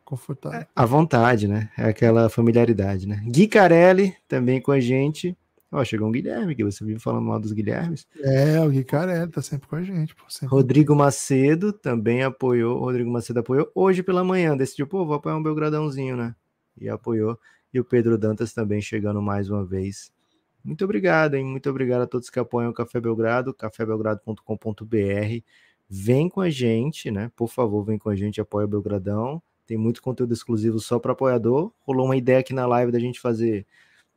confortável. É, à vontade, né? É aquela familiaridade, né? Gui Carelli também com a gente. Ó, oh, chegou um Guilherme, que você vive falando mal dos Guilhermes. É, o Gui Carelli tá sempre com a gente. Pô, sempre. Rodrigo Macedo também apoiou. Rodrigo Macedo apoiou hoje pela manhã. Decidiu, pô, vou apoiar um Belgradãozinho, né? E apoiou. E o Pedro Dantas também chegando mais uma vez muito obrigado, hein? Muito obrigado a todos que apoiam o Café Belgrado, cafébelgrado.com.br. Vem com a gente, né? Por favor, vem com a gente, apoia o Belgradão. Tem muito conteúdo exclusivo só para apoiador. Rolou uma ideia aqui na live da gente fazer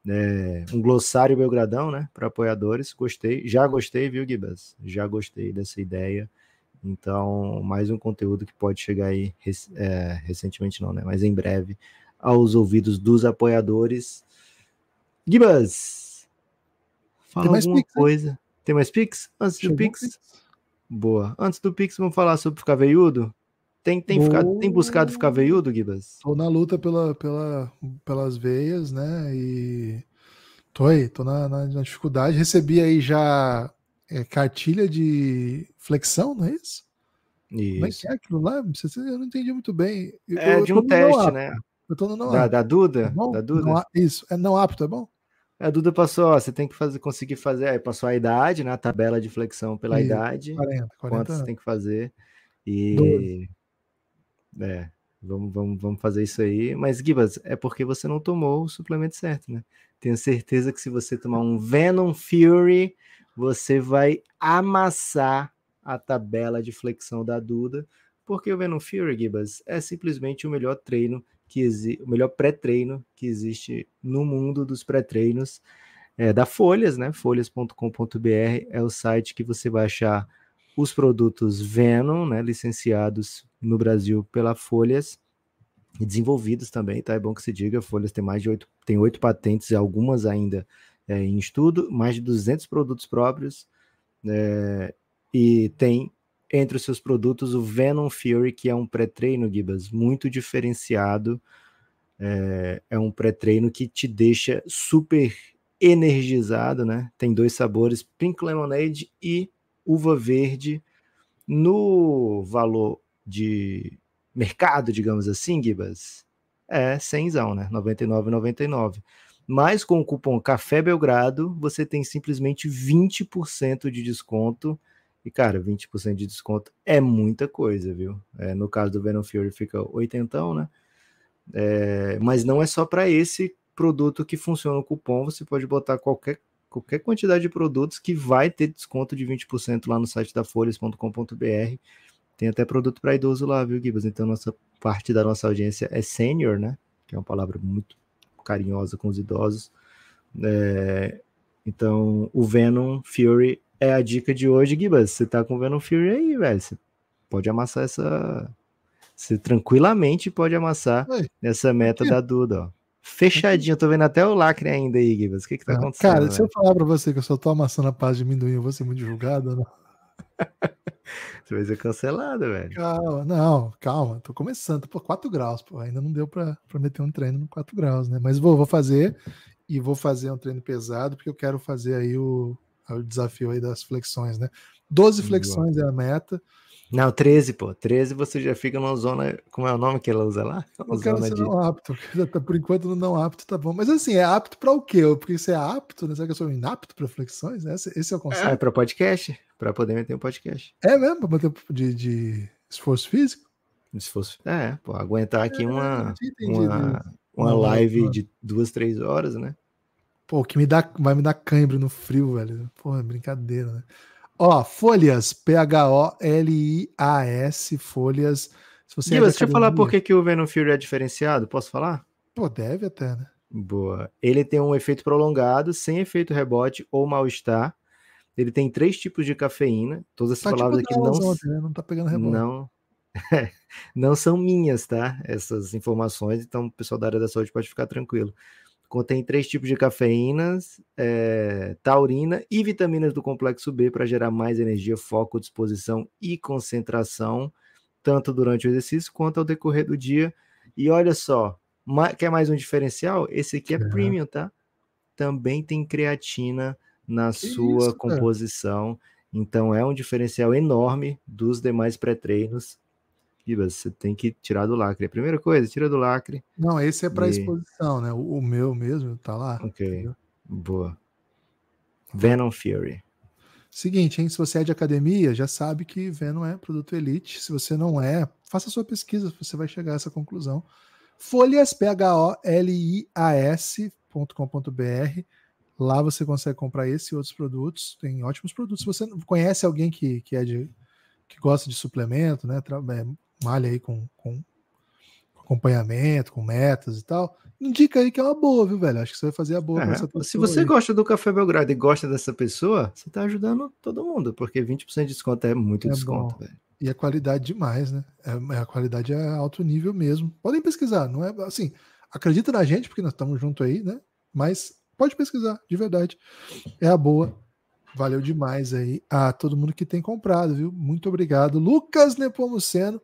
né, um glossário Belgradão, né? Para apoiadores. Gostei, já gostei, viu, Gibas? Já gostei dessa ideia. Então, mais um conteúdo que pode chegar aí é, recentemente, não, né? Mas em breve, aos ouvidos dos apoiadores. Gibas! Fala alguma Pix, coisa. Tem mais Pix? Antes Chegou do Pix? Pix? Boa. Antes do Pix, vamos falar sobre ficar veiudo? Tem, tem, ficado, tem buscado ficar veiudo, Gibas? Tô na luta pela, pela, pelas veias, né? E tô aí, tô na, na, na dificuldade. Recebi aí já é, cartilha de flexão, não é isso? É isso. Mas é aquilo lá? Eu não entendi muito bem. Eu, é eu de um teste, né? Eu tô no não da, apto. da Duda? Tá da Duda? Não, isso. É não apto, é bom? A Duda passou, ó, você tem que fazer, conseguir fazer, aí passou a idade, né? A tabela de flexão pela idade. 40, 40 quanto anos. você tem que fazer. E. 12. É, vamos, vamos, vamos fazer isso aí. Mas, Gibas, é porque você não tomou o suplemento certo, né? Tenho certeza que se você tomar um Venom Fury, você vai amassar a tabela de flexão da Duda, porque o Venom Fury, Gibas, é simplesmente o melhor treino que exi... o melhor pré-treino que existe no mundo dos pré-treinos é da Folhas, né? Folhas.com.br é o site que você vai achar os produtos Venom, né? Licenciados no Brasil pela Folhas e desenvolvidos também, tá? É bom que se diga, Folhas tem mais de oito, tem oito patentes, algumas ainda é, em estudo, mais de 200 produtos próprios é, e tem entre os seus produtos o Venom Fury, que é um pré-treino, Gibas, muito diferenciado. É, é um pré-treino que te deixa super energizado, né? Tem dois sabores, Pink Lemonade e Uva Verde. No valor de mercado, digamos assim, Gibas, é 100, né? 99,99. Mas com o cupom Café Belgrado, você tem simplesmente 20% de desconto e, cara, 20% de desconto é muita coisa, viu? É, no caso do Venom Fury fica 80, né? É, mas não é só para esse produto que funciona o cupom, você pode botar qualquer, qualquer quantidade de produtos que vai ter desconto de 20% lá no site da folhas.com.br. Tem até produto para idoso lá, viu, Gibas? Então, nossa parte da nossa audiência é sênior, né? Que é uma palavra muito carinhosa com os idosos. É, então, o Venom Fury é a dica de hoje, Gibas. Você tá com Venom Fury aí, velho. Você pode amassar essa. Você tranquilamente pode amassar essa meta aqui. da Duda, ó. Fechadinho, eu tô vendo até o lacre ainda aí, Gibas. O que que tá ah, acontecendo? Cara, velho? se eu falar pra você que eu só tô amassando a paz de amendoim, eu vou ser muito julgado, né? você vai ser cancelado, velho. Calma, não, calma. Tô começando, pô, 4 graus, pô. Ainda não deu pra, pra meter um treino no 4 graus, né? Mas vou, vou fazer e vou fazer um treino pesado, porque eu quero fazer aí o, é o desafio aí das flexões, né? 12 flexões é a meta. Não, 13, pô. 13 você já fica numa zona. Como é o nome que ela usa lá? Uma de... não apto. Tá, por enquanto, não apto tá bom. Mas assim, é apto para o quê? Porque você é apto, né? Será que eu sou inapto para flexões? Né? Esse, é o é, conceito. Ah, é para podcast? Para poder meter um podcast. É mesmo? Para manter de, de esforço físico? Esforço. É, pô, aguentar aqui é, uma, né? uma, uma live de duas, três horas, né? Pô, que me dá, vai me dar cãibra no frio, velho. Porra, é brincadeira, né? Ó, Folhas, P-H-O-L-I-A-S, Folhas. Se você Gila, você deixa eu falar por que, que o Venom Fury é diferenciado. Posso falar? Pô, deve até, né? Boa. Ele tem um efeito prolongado, sem efeito rebote ou mal-estar. Ele tem três tipos de cafeína. Todas essas tá tipo palavras tipo aqui não. Ontem, né? Não tá pegando rebote. Não. não são minhas, tá? Essas informações. Então, o pessoal da área da saúde pode ficar tranquilo. Contém três tipos de cafeínas, é, taurina e vitaminas do complexo B para gerar mais energia, foco, disposição e concentração, tanto durante o exercício quanto ao decorrer do dia. E olha só, ma quer mais um diferencial? Esse aqui é, é. premium, tá? Também tem creatina na que sua isso, composição. Então é um diferencial enorme dos demais pré-treinos Gibas, você tem que tirar do lacre. A primeira coisa, tira do lacre. Não, esse é para e... exposição, né? O, o, meu mesmo tá lá. Ok, entendeu? boa. Venom Fury. Seguinte, hein? Se você é de academia, já sabe que Venom é produto elite. Se você não é, faça sua pesquisa, você vai chegar a essa conclusão. Folhas, P-H-O-L-I-A-S.com.br. Lá você consegue comprar esse e outros produtos. Tem ótimos produtos. Se você conhece alguém que, que é de que gosta de suplemento, né? É, malha aí com, com acompanhamento, com metas e tal, indica aí que é uma boa, viu, velho? Acho que você vai fazer a boa. É, se você aí. gosta do Café Belgrado e gosta dessa pessoa, você tá ajudando todo mundo, porque 20% de desconto é muito é desconto, bom. velho. E a qualidade demais, né? É, é, a qualidade é alto nível mesmo. Podem pesquisar, não é assim. Acredita na gente, porque nós estamos junto aí, né? Mas pode pesquisar, de verdade. É a boa. Valeu demais aí a todo mundo que tem comprado, viu? Muito obrigado. Lucas Nepomuceno,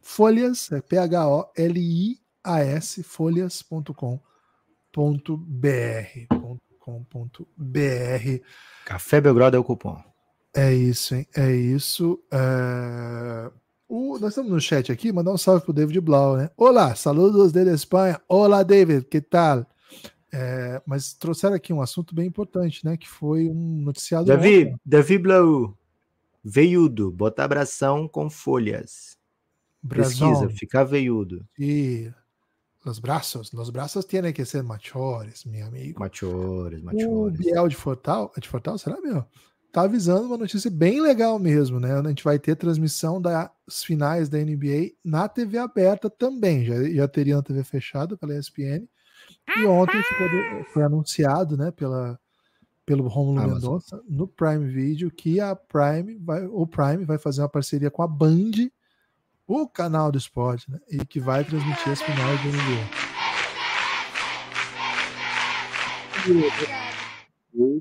Folhas, é P-H-O-L-I-A-S, folhas.com.br. br Café Belgrado é o cupom. É isso, hein? É isso. É... O... Nós estamos no chat aqui, mandar um salve pro David Blau, né? Olá, saludos desde Espanha. Olá, David, que tal? É, mas trouxeram aqui um assunto bem importante, né? Que foi um noticiado. Davi, ontem. Davi Blau, veiudo, bota abração com folhas. Brasão. Pesquisa, ficar veiudo. E os braços, os braços têm que ser machores, meu amigo. Machores, machores. O Biel de Fortal, de Fortal, será meu? Tá avisando uma notícia bem legal mesmo, né? A gente vai ter transmissão das finais da NBA na TV aberta também. Já, já teria na TV fechada pela ESPN e ontem eh, foi anunciado né, pela, pelo Romulo Mendonça no Prime Video que a Prime vai, o Prime vai fazer uma parceria com a Band, o canal do esporte, né, e que vai transmitir as finais do NBA.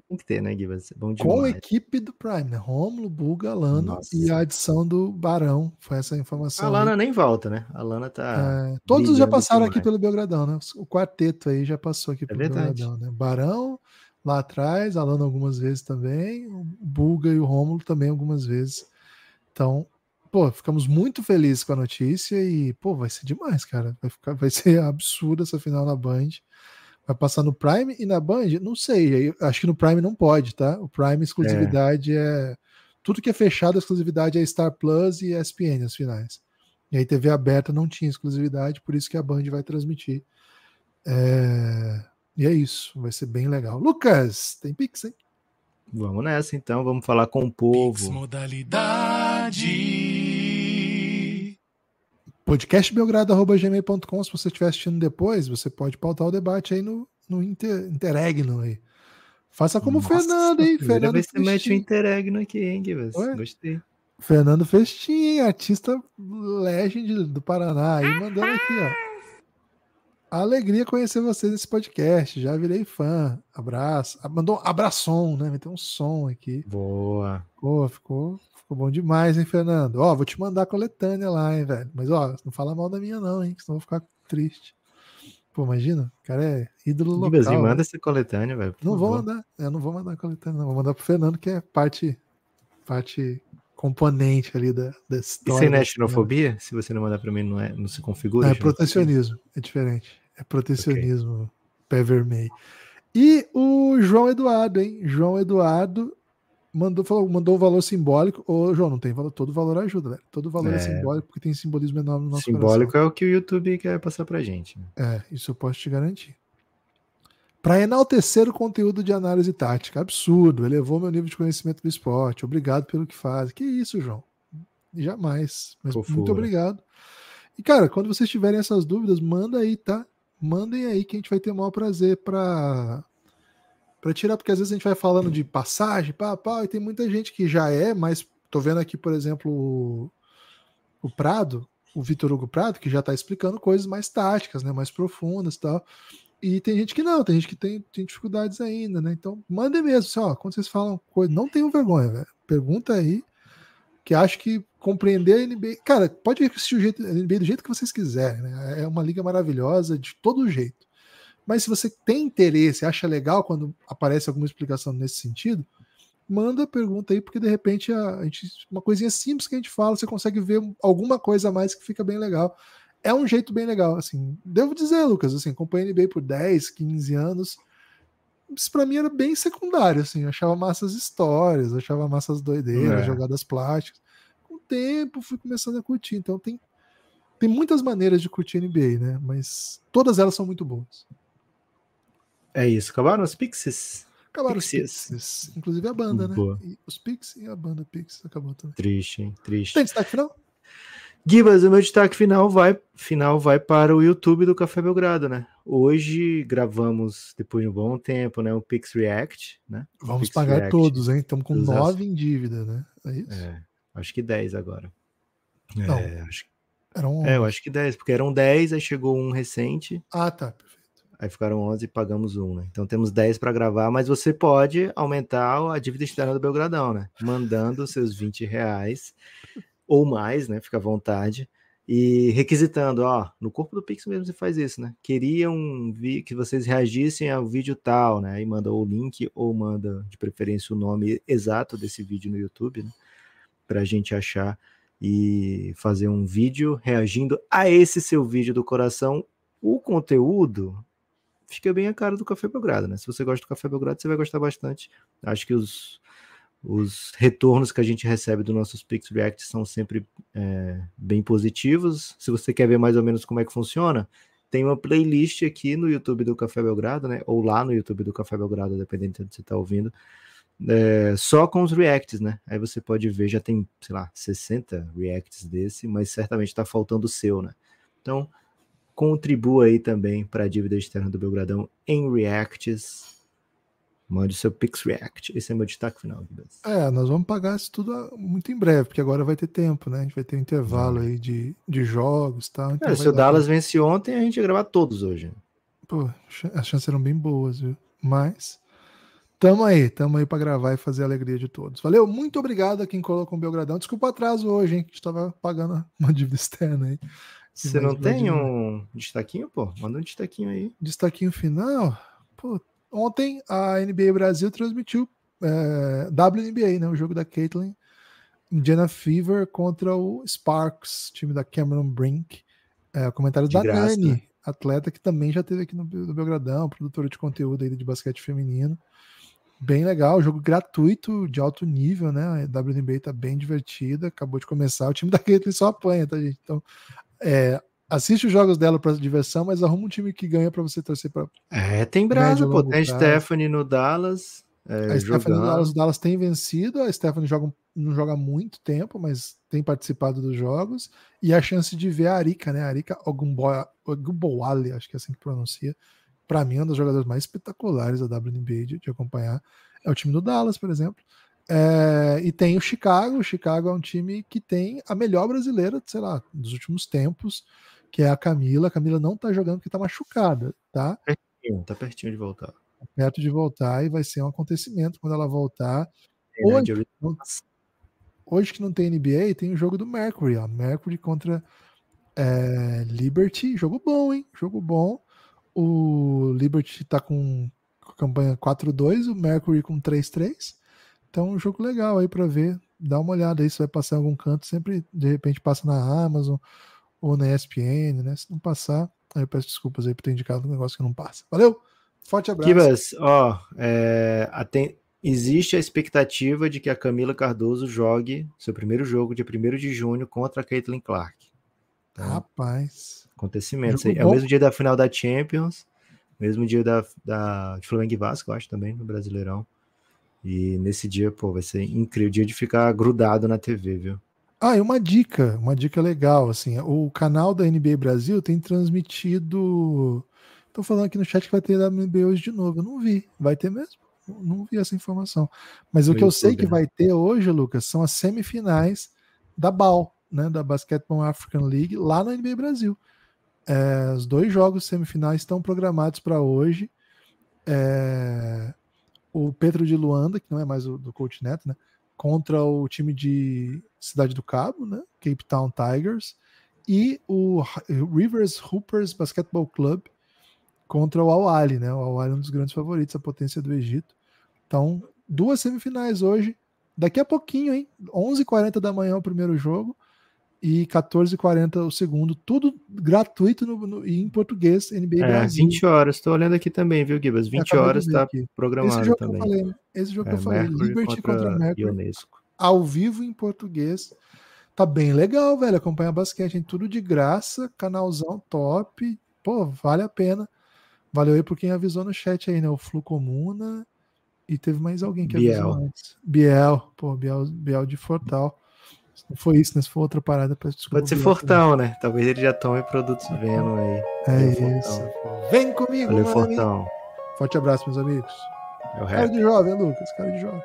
Tem que ter, né, Gui? bom demais. Com a equipe do Prime, né? Rômulo, Buga, Lana e a adição do Barão. Foi essa a informação. A Lana aí. nem volta, né? A Lana tá. É, todos já passaram aqui pelo Belgradão, né? O quarteto aí já passou aqui é pelo verdade. Belgradão, né? Barão lá atrás, a Lana algumas vezes também, o Buga e o Rômulo também algumas vezes. Então, pô, ficamos muito felizes com a notícia e, pô, vai ser demais, cara. Vai, ficar, vai ser absurda essa final na Band. Vai passar no Prime e na Band? Não sei. Acho que no Prime não pode, tá? O Prime exclusividade é. é... Tudo que é fechado, exclusividade é Star Plus e ESPN, as finais. E aí TV aberta não tinha exclusividade, por isso que a Band vai transmitir. É... E é isso, vai ser bem legal. Lucas, tem Pix, hein? Vamos nessa então, vamos falar com o povo. Pix modalidade podcastbelgrado.gmail.com. Se você estiver assistindo depois, você pode pautar o debate aí no, no inter, Interregno aí. Faça como o Fernando, hein? Fernando vez Festin. você mete o Interregno aqui, hein, Guivas? Gostei. Fernando Festin, artista legend do Paraná, aí mandando aqui, ó. Alegria conhecer vocês nesse podcast. Já virei fã. Abraço. Ah, mandou um abração, né? Meteu um som aqui. Boa. ficou, ficou Ficou bom demais, hein, Fernando? Ó, vou te mandar a coletânea lá, hein, velho. Mas, ó, não fala mal da minha, não, hein? Senão eu vou ficar triste. Pô, imagina, o cara é ídolo local. Mas né? manda essa coletânea, velho. Não vou mandar, eu não vou mandar a coletânea, não. Vou mandar pro Fernando, que é parte, parte componente ali da, da história. Isso aí não é xenofobia? Se você não mandar pra mim, não, é, não se configura? Não, é protecionismo, é diferente. É protecionismo, okay. pé vermelho. E o João Eduardo, hein? João Eduardo mandou, falou, mandou o valor simbólico. Ô, João, não tem valor. Todo valor ajuda, velho. Todo valor é, é simbólico, porque tem simbolismo enorme no nosso Simbólico coração. é o que o YouTube quer passar pra gente. Né? É, isso eu posso te garantir. Para enaltecer o conteúdo de análise tática. Absurdo. Elevou meu nível de conhecimento do esporte. Obrigado pelo que faz. Que isso, João. Jamais. Mas Fofura. muito obrigado. E, cara, quando vocês tiverem essas dúvidas, manda aí, tá? Mandem aí que a gente vai ter o maior prazer para para tirar, porque às vezes a gente vai falando de passagem, pá, pá, e tem muita gente que já é, mas tô vendo aqui, por exemplo, o, o Prado, o Vitor Hugo Prado, que já está explicando coisas mais táticas, né, mais profundas e tal. E tem gente que não, tem gente que tem, tem dificuldades ainda, né? Então, mandem mesmo, só assim, quando vocês falam coisa, não tenham vergonha, velho. Pergunta aí, que acho que compreender a NBA. Cara, pode assistir o jeito, a NBA do jeito que vocês quiserem, né? É uma liga maravilhosa de todo jeito. Mas se você tem interesse, acha legal quando aparece alguma explicação nesse sentido, manda a pergunta aí, porque de repente a, a gente, uma coisinha simples que a gente fala, você consegue ver alguma coisa a mais que fica bem legal. É um jeito bem legal, assim. Devo dizer, Lucas, assim, acompanhei NBA por 10, 15 anos. Isso pra mim era bem secundário, assim. Eu achava massas histórias, achava massas doideiras, é. jogadas plásticas. Com o tempo fui começando a curtir. Então tem, tem muitas maneiras de curtir NBA, né? Mas todas elas são muito boas. É isso, acabaram os Pixies. Acabaram Pixies. os Pixies. Inclusive a banda, né? Boa. os Pixies e a banda Pixies acabou também. Triste, hein? Triste. Tem destaque final? Gibas, o meu destaque final vai, final vai para o YouTube do Café Belgrado, né? Hoje gravamos, depois de um bom tempo, né? O Pix React, né? Vamos Pix pagar React. todos, hein? Estamos com nove em dívida, né? É isso? É, acho que dez agora. Não, é, acho... Eram... Um... É, eu acho que dez, porque eram dez, aí chegou um recente. Ah, tá, perfeito. Aí ficaram 11 e pagamos um, né? Então temos 10 para gravar, mas você pode aumentar a dívida externa do Belgradão, né? Mandando seus 20 reais ou mais, né? Fica à vontade. E requisitando, ó, no corpo do Pix mesmo você faz isso, né? Queriam que vocês reagissem ao vídeo tal, né? Aí manda o link ou manda, de preferência, o nome exato desse vídeo no YouTube, né? Pra gente achar e fazer um vídeo reagindo a esse seu vídeo do coração. O conteúdo fica bem a cara do Café Belgrado, né? Se você gosta do Café Belgrado, você vai gostar bastante. Acho que os, os retornos que a gente recebe do nossos Pix React são sempre é, bem positivos. Se você quer ver mais ou menos como é que funciona, tem uma playlist aqui no YouTube do Café Belgrado, né? Ou lá no YouTube do Café Belgrado, dependendo de onde você está ouvindo. É, só com os reacts, né? Aí você pode ver, já tem, sei lá, 60 reacts desse, mas certamente está faltando o seu, né? Então, contribua aí também para a dívida externa do Belgradão em Reacts. Mande seu Pix React. Esse é meu destaque final, É, nós vamos pagar isso tudo ah, muito em breve, porque agora vai ter tempo, né? A gente vai ter um intervalo aí de, de jogos e tal. Então é, se o Dallas pra... vence ontem, a gente ia gravar todos hoje. Pô, as chances eram bem boas, viu? Mas. Tamo aí, tamo aí para gravar e fazer a alegria de todos. Valeu, muito obrigado a quem colocou o Belgradão. Desculpa o atraso hoje, hein? Que a gente tava pagando uma dívida externa aí. Você não tem um destaquinho, pô? Manda um destaquinho aí. Destaquinho final? Pô, ontem a NBA Brasil transmitiu é, WNBA, né? O jogo da Caitlyn. Indiana Fever contra o Sparks, time da Cameron Brink. É, o comentário de da graça, Nani, né? atleta que também já teve aqui no, no Belgradão, produtora de conteúdo aí de basquete feminino. Bem legal, jogo gratuito, de alto nível, né? A WNBA tá bem divertida, acabou de começar. O time da Caitlyn só apanha, tá, gente? Então, é, assiste os jogos dela para diversão, mas arruma um time que ganha para você torcer para. É, tem brasa, pô. Tem prazo. Stephanie no Dallas. É, a Stephanie no Dallas, Dallas tem vencido. A Stephanie joga, não joga muito tempo, mas tem participado dos jogos. E a chance de ver a Arica, né? A algum Ogumboale, acho que é assim que pronuncia. Para mim, é um dos jogadores mais espetaculares da WNBA de, de acompanhar. É o time do Dallas, por exemplo. É, e tem o Chicago. O Chicago é um time que tem a melhor brasileira, sei lá, dos últimos tempos, que é a Camila. A Camila não tá jogando porque tá machucada, tá? Pertinho, tá pertinho de voltar. Tá perto de voltar e vai ser um acontecimento quando ela voltar. Né, hoje, hoje, que não tem NBA, tem o jogo do Mercury, ó. Mercury contra é, Liberty. Jogo bom, hein? Jogo bom. O Liberty tá com campanha 4-2, o Mercury com 3-3. Então, um jogo legal aí para ver. Dá uma olhada aí se vai passar em algum canto. Sempre, de repente, passa na Amazon ou na ESPN, né? Se não passar, aí eu peço desculpas aí por ter indicado um negócio que não passa. Valeu! Forte abraço. Kibas, ó, é, aten... existe a expectativa de que a Camila Cardoso jogue seu primeiro jogo dia 1 de junho contra a Caitlin Clark. Tá? Rapaz. Acontecimentos aí. É o mesmo dia da final da Champions, mesmo dia da, da de Flamengo e Vasco, acho também, no Brasileirão. E nesse dia, pô, vai ser incrível. Dia de ficar grudado na TV, viu? Ah, e uma dica, uma dica legal, assim, o canal da NBA Brasil tem transmitido. tô falando aqui no chat que vai ter WNBA hoje de novo. Eu não vi. Vai ter mesmo? não vi essa informação. Mas o que eu sei que né? vai ter hoje, Lucas, são as semifinais da BAL, né? Da Basketball African League, lá na NBA Brasil. É, os dois jogos semifinais estão programados para hoje. É, o Pedro de Luanda, que não é mais o, do Coach Neto, né? Contra o time de Cidade do Cabo, né? Cape Town Tigers. E o eh, Rivers Hoopers Basketball Club contra o al né? O al é um dos grandes favoritos, a potência do Egito. Então, duas semifinais hoje. Daqui a pouquinho, hein? 11h40 da manhã o primeiro jogo e 14h40 o segundo, tudo gratuito no, no, e em português, NBA é, Brasil. 20 horas, estou olhando aqui também, viu, Gibas? 20 horas está programado esse jogo também. Que eu falei, esse jogo é, que eu falei, Mercury Liberty contra, contra Mercury, Ionesco. ao vivo em português. Tá bem legal, velho, acompanha basquete, em tudo de graça, canalzão top, pô, vale a pena. Valeu aí por quem avisou no chat aí, né, o Flu Comuna, e teve mais alguém que Biel. avisou antes. Biel, pô, Biel, Biel de Fortal. Se não foi isso, né? Se for outra parada, peço desculpa. Pode ser Fortão, né? né? Talvez ele já tome produtos vendo aí. É isso. Vem comigo, Valeu, Fortão. Amigo. Forte abraço, meus amigos. cara de jovem, Lucas. Cara de jovem.